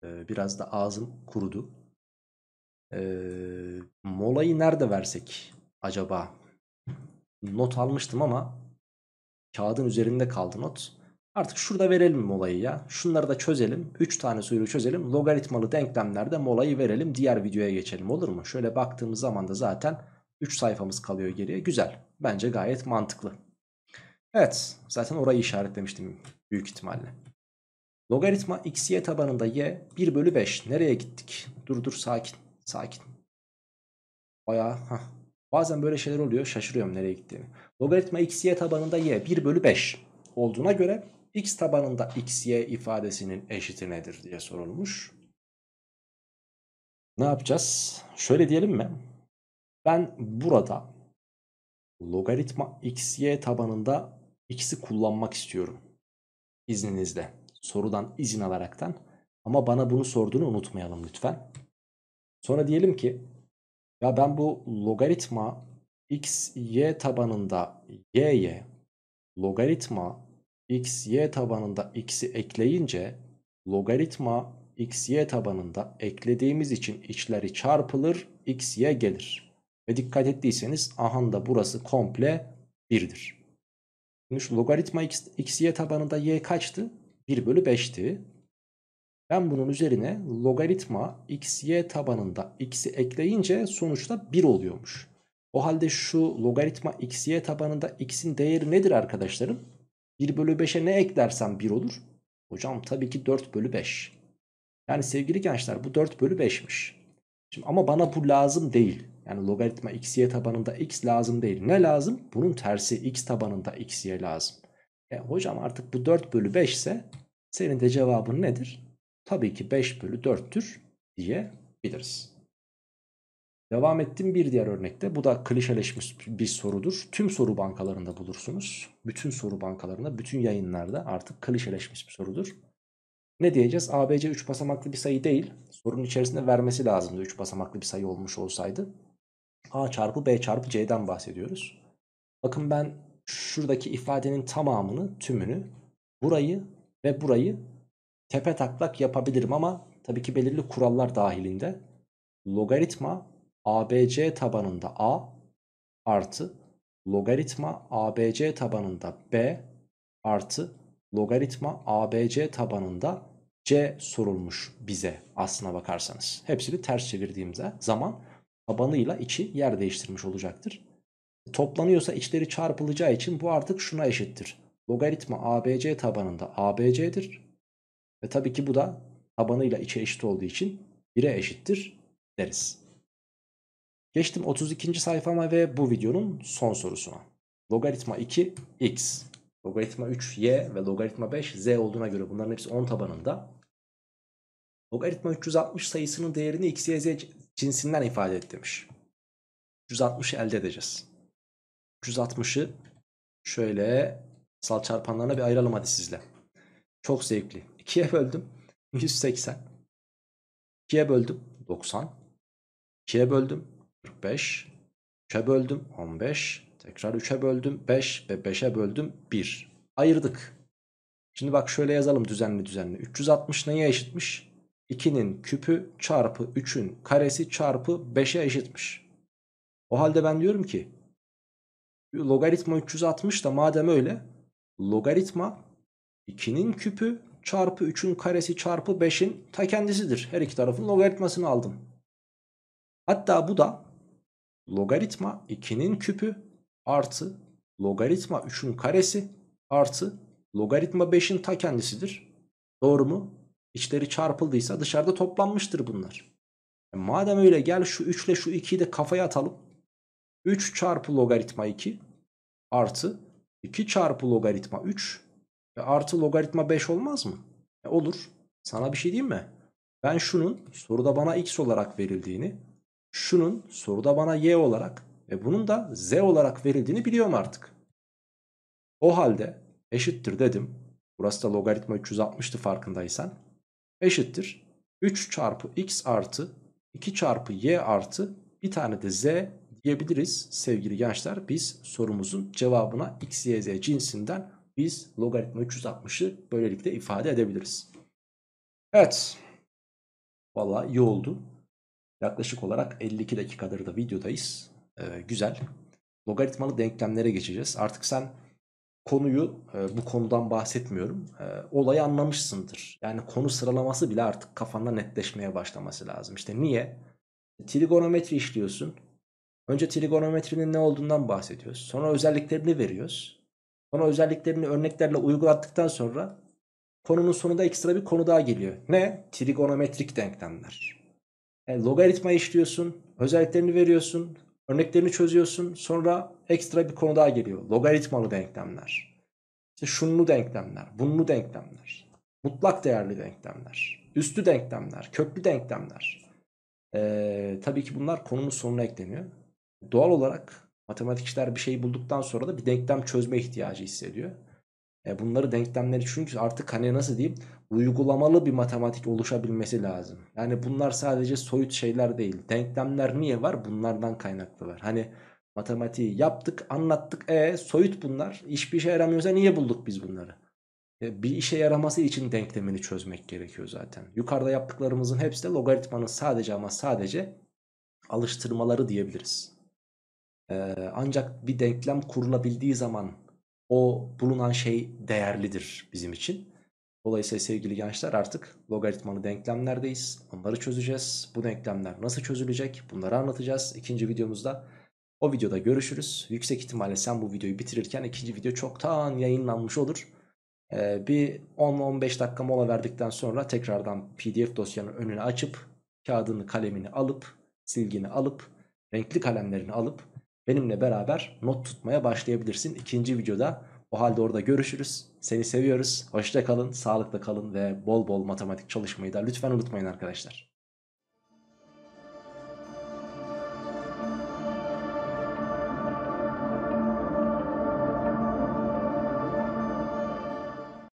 Ee, biraz da ağzım kurudu. Ee, molayı nerede versek acaba? Not almıştım ama kağıdın üzerinde kaldı not. Artık şurada verelim molayı ya. Şunları da çözelim. 3 tane suyunu çözelim. Logaritmalı denklemlerde molayı verelim. Diğer videoya geçelim olur mu? Şöyle baktığımız zaman da zaten 3 sayfamız kalıyor geriye. Güzel. Bence gayet mantıklı. Evet. Zaten orayı işaretlemiştim büyük ihtimalle. Logaritma x y tabanında y 1 bölü 5. Nereye gittik? Dur dur sakin. Sakin. Bayağı. Bazen böyle şeyler oluyor. Şaşırıyorum nereye gittiğini. Logaritma x y tabanında y 1 bölü 5 olduğuna göre x tabanında xy ifadesinin eşiti nedir diye sorulmuş. Ne yapacağız? Şöyle diyelim mi? Ben burada logaritma xy tabanında x'i kullanmak istiyorum. İzninizle. Sorudan izin alaraktan. Ama bana bunu sorduğunu unutmayalım lütfen. Sonra diyelim ki ya ben bu logaritma x y tabanında y'ye logaritma x, y tabanında x'i ekleyince logaritma x, y tabanında eklediğimiz için içleri çarpılır x, y gelir. Ve dikkat ettiyseniz ahan da burası komple 1'dir. Şimdi şu logaritma x, x, y tabanında y kaçtı? 1 bölü 5'ti. Ben bunun üzerine logaritma x, y tabanında x'i ekleyince sonuçta 1 oluyormuş. O halde şu logaritma x, y tabanında x'in değeri nedir arkadaşlarım? 1 bölü 5'e ne eklersem 1 olur? Hocam tabii ki 4 bölü 5. Yani sevgili gençler bu 4 bölü 5'miş. Şimdi ama bana bu lazım değil. Yani logaritma xy tabanında x lazım değil. Ne lazım? Bunun tersi x tabanında xy lazım. E hocam artık bu 4 bölü 5 ise senin de cevabın nedir? Tabii ki 5 bölü 4'tür diyebiliriz. Devam ettim bir diğer örnekte. Bu da klişeleşmiş bir sorudur. Tüm soru bankalarında bulursunuz. Bütün soru bankalarında, bütün yayınlarda artık klişeleşmiş bir sorudur. Ne diyeceğiz? ABC 3 basamaklı bir sayı değil. Sorunun içerisinde vermesi lazımdı 3 basamaklı bir sayı olmuş olsaydı. A çarpı B çarpı C'den bahsediyoruz. Bakın ben şuradaki ifadenin tamamını, tümünü, burayı ve burayı tepe taklak yapabilirim ama tabii ki belirli kurallar dahilinde logaritma ABC tabanında A artı logaritma ABC tabanında B artı logaritma ABC tabanında C sorulmuş bize aslına bakarsanız. Hepsini ters çevirdiğimde zaman tabanıyla içi yer değiştirmiş olacaktır. Toplanıyorsa içleri çarpılacağı için bu artık şuna eşittir. Logaritma ABC tabanında ABC'dir. Ve tabii ki bu da tabanıyla içe eşit olduğu için 1'e eşittir deriz. Geçtim 32. sayfama ve bu videonun son sorusuna. Logaritma 2 x, logaritma 3 y ve logaritma 5 z olduğuna göre bunların hepsi 10 tabanında. Logaritma 360 sayısının değerini x, y, z cinsinden ifade et demiş. 360'ı elde edeceğiz. 360'ı şöyle sal çarpanlarına bir ayıralım hadi sizle. Çok zevkli. 2'ye böldüm. 180. 2'ye böldüm. 90. 2'ye böldüm. 45. 3'e böldüm 15. Tekrar 3'e böldüm 5 ve 5'e böldüm 1. Ayırdık. Şimdi bak şöyle yazalım düzenli düzenli. 360 neye eşitmiş? 2'nin küpü çarpı 3'ün karesi çarpı 5'e eşitmiş. O halde ben diyorum ki logaritma 360 da madem öyle logaritma 2'nin küpü çarpı 3'ün karesi çarpı 5'in ta kendisidir. Her iki tarafın logaritmasını aldım. Hatta bu da logaritma 2'nin küpü artı logaritma 3'ün karesi artı logaritma 5'in ta kendisidir. Doğru mu? İçleri çarpıldıysa dışarıda toplanmıştır bunlar. E madem öyle gel şu 3 ile şu 2'yi de kafaya atalım. 3 çarpı logaritma 2 artı 2 çarpı logaritma 3 ve artı logaritma 5 olmaz mı? E olur. Sana bir şey diyeyim mi? Ben şunun soruda bana x olarak verildiğini Şunun soruda bana y olarak ve bunun da z olarak verildiğini biliyorum artık. O halde eşittir dedim. Burası da logaritma 360'tı farkındaysan. Eşittir 3 çarpı x artı 2 çarpı y artı bir tane de z diyebiliriz sevgili gençler. Biz sorumuzun cevabına x, y, z cinsinden biz logaritma 360'ı böylelikle ifade edebiliriz. Evet. Valla iyi oldu. Yaklaşık olarak 52 dakikadır da videodayız. Ee, güzel. Logaritmalı denklemlere geçeceğiz. Artık sen konuyu e, bu konudan bahsetmiyorum. E, olayı anlamışsındır. Yani konu sıralaması bile artık kafanda netleşmeye başlaması lazım. İşte niye? Trigonometri işliyorsun. Önce trigonometrinin ne olduğundan bahsediyoruz. Sonra özelliklerini veriyoruz. Sonra özelliklerini örneklerle uygulattıktan sonra konunun sonunda ekstra bir konu daha geliyor. Ne? Trigonometrik denklemler. Yani e, logaritma işliyorsun, özelliklerini veriyorsun, örneklerini çözüyorsun. Sonra ekstra bir konu daha geliyor. Logaritmalı denklemler. İşte şunlu denklemler, bunlu denklemler. Mutlak değerli denklemler. Üstü denklemler, köklü denklemler. Ee, tabii ki bunlar konunun sonuna ekleniyor. Doğal olarak matematikçiler bir şey bulduktan sonra da bir denklem çözme ihtiyacı hissediyor. E bunları denklemleri çünkü artık hani nasıl diyeyim uygulamalı bir matematik oluşabilmesi lazım. Yani bunlar sadece soyut şeyler değil. Denklemler niye var? Bunlardan kaynaklı var. Hani matematiği yaptık, anlattık. E soyut bunlar. Hiçbir işe yaramıyorsa niye bulduk biz bunları? E, bir işe yaraması için denklemini çözmek gerekiyor zaten. Yukarıda yaptıklarımızın hepsi de logaritmanın sadece ama sadece alıştırmaları diyebiliriz. E, ancak bir denklem kurulabildiği zaman o bulunan şey değerlidir bizim için. Dolayısıyla sevgili gençler artık logaritmalı denklemlerdeyiz. Onları çözeceğiz. Bu denklemler nasıl çözülecek? Bunları anlatacağız. İkinci videomuzda o videoda görüşürüz. Yüksek ihtimalle sen bu videoyu bitirirken ikinci video çoktan yayınlanmış olur. Ee, bir 10-15 dakika mola verdikten sonra tekrardan pdf dosyanın önüne açıp kağıdını kalemini alıp silgini alıp renkli kalemlerini alıp benimle beraber not tutmaya başlayabilirsin. İkinci videoda o halde orada görüşürüz. Seni seviyoruz. Hoşça kalın, sağlıkla kalın ve bol bol matematik çalışmayı da lütfen unutmayın arkadaşlar.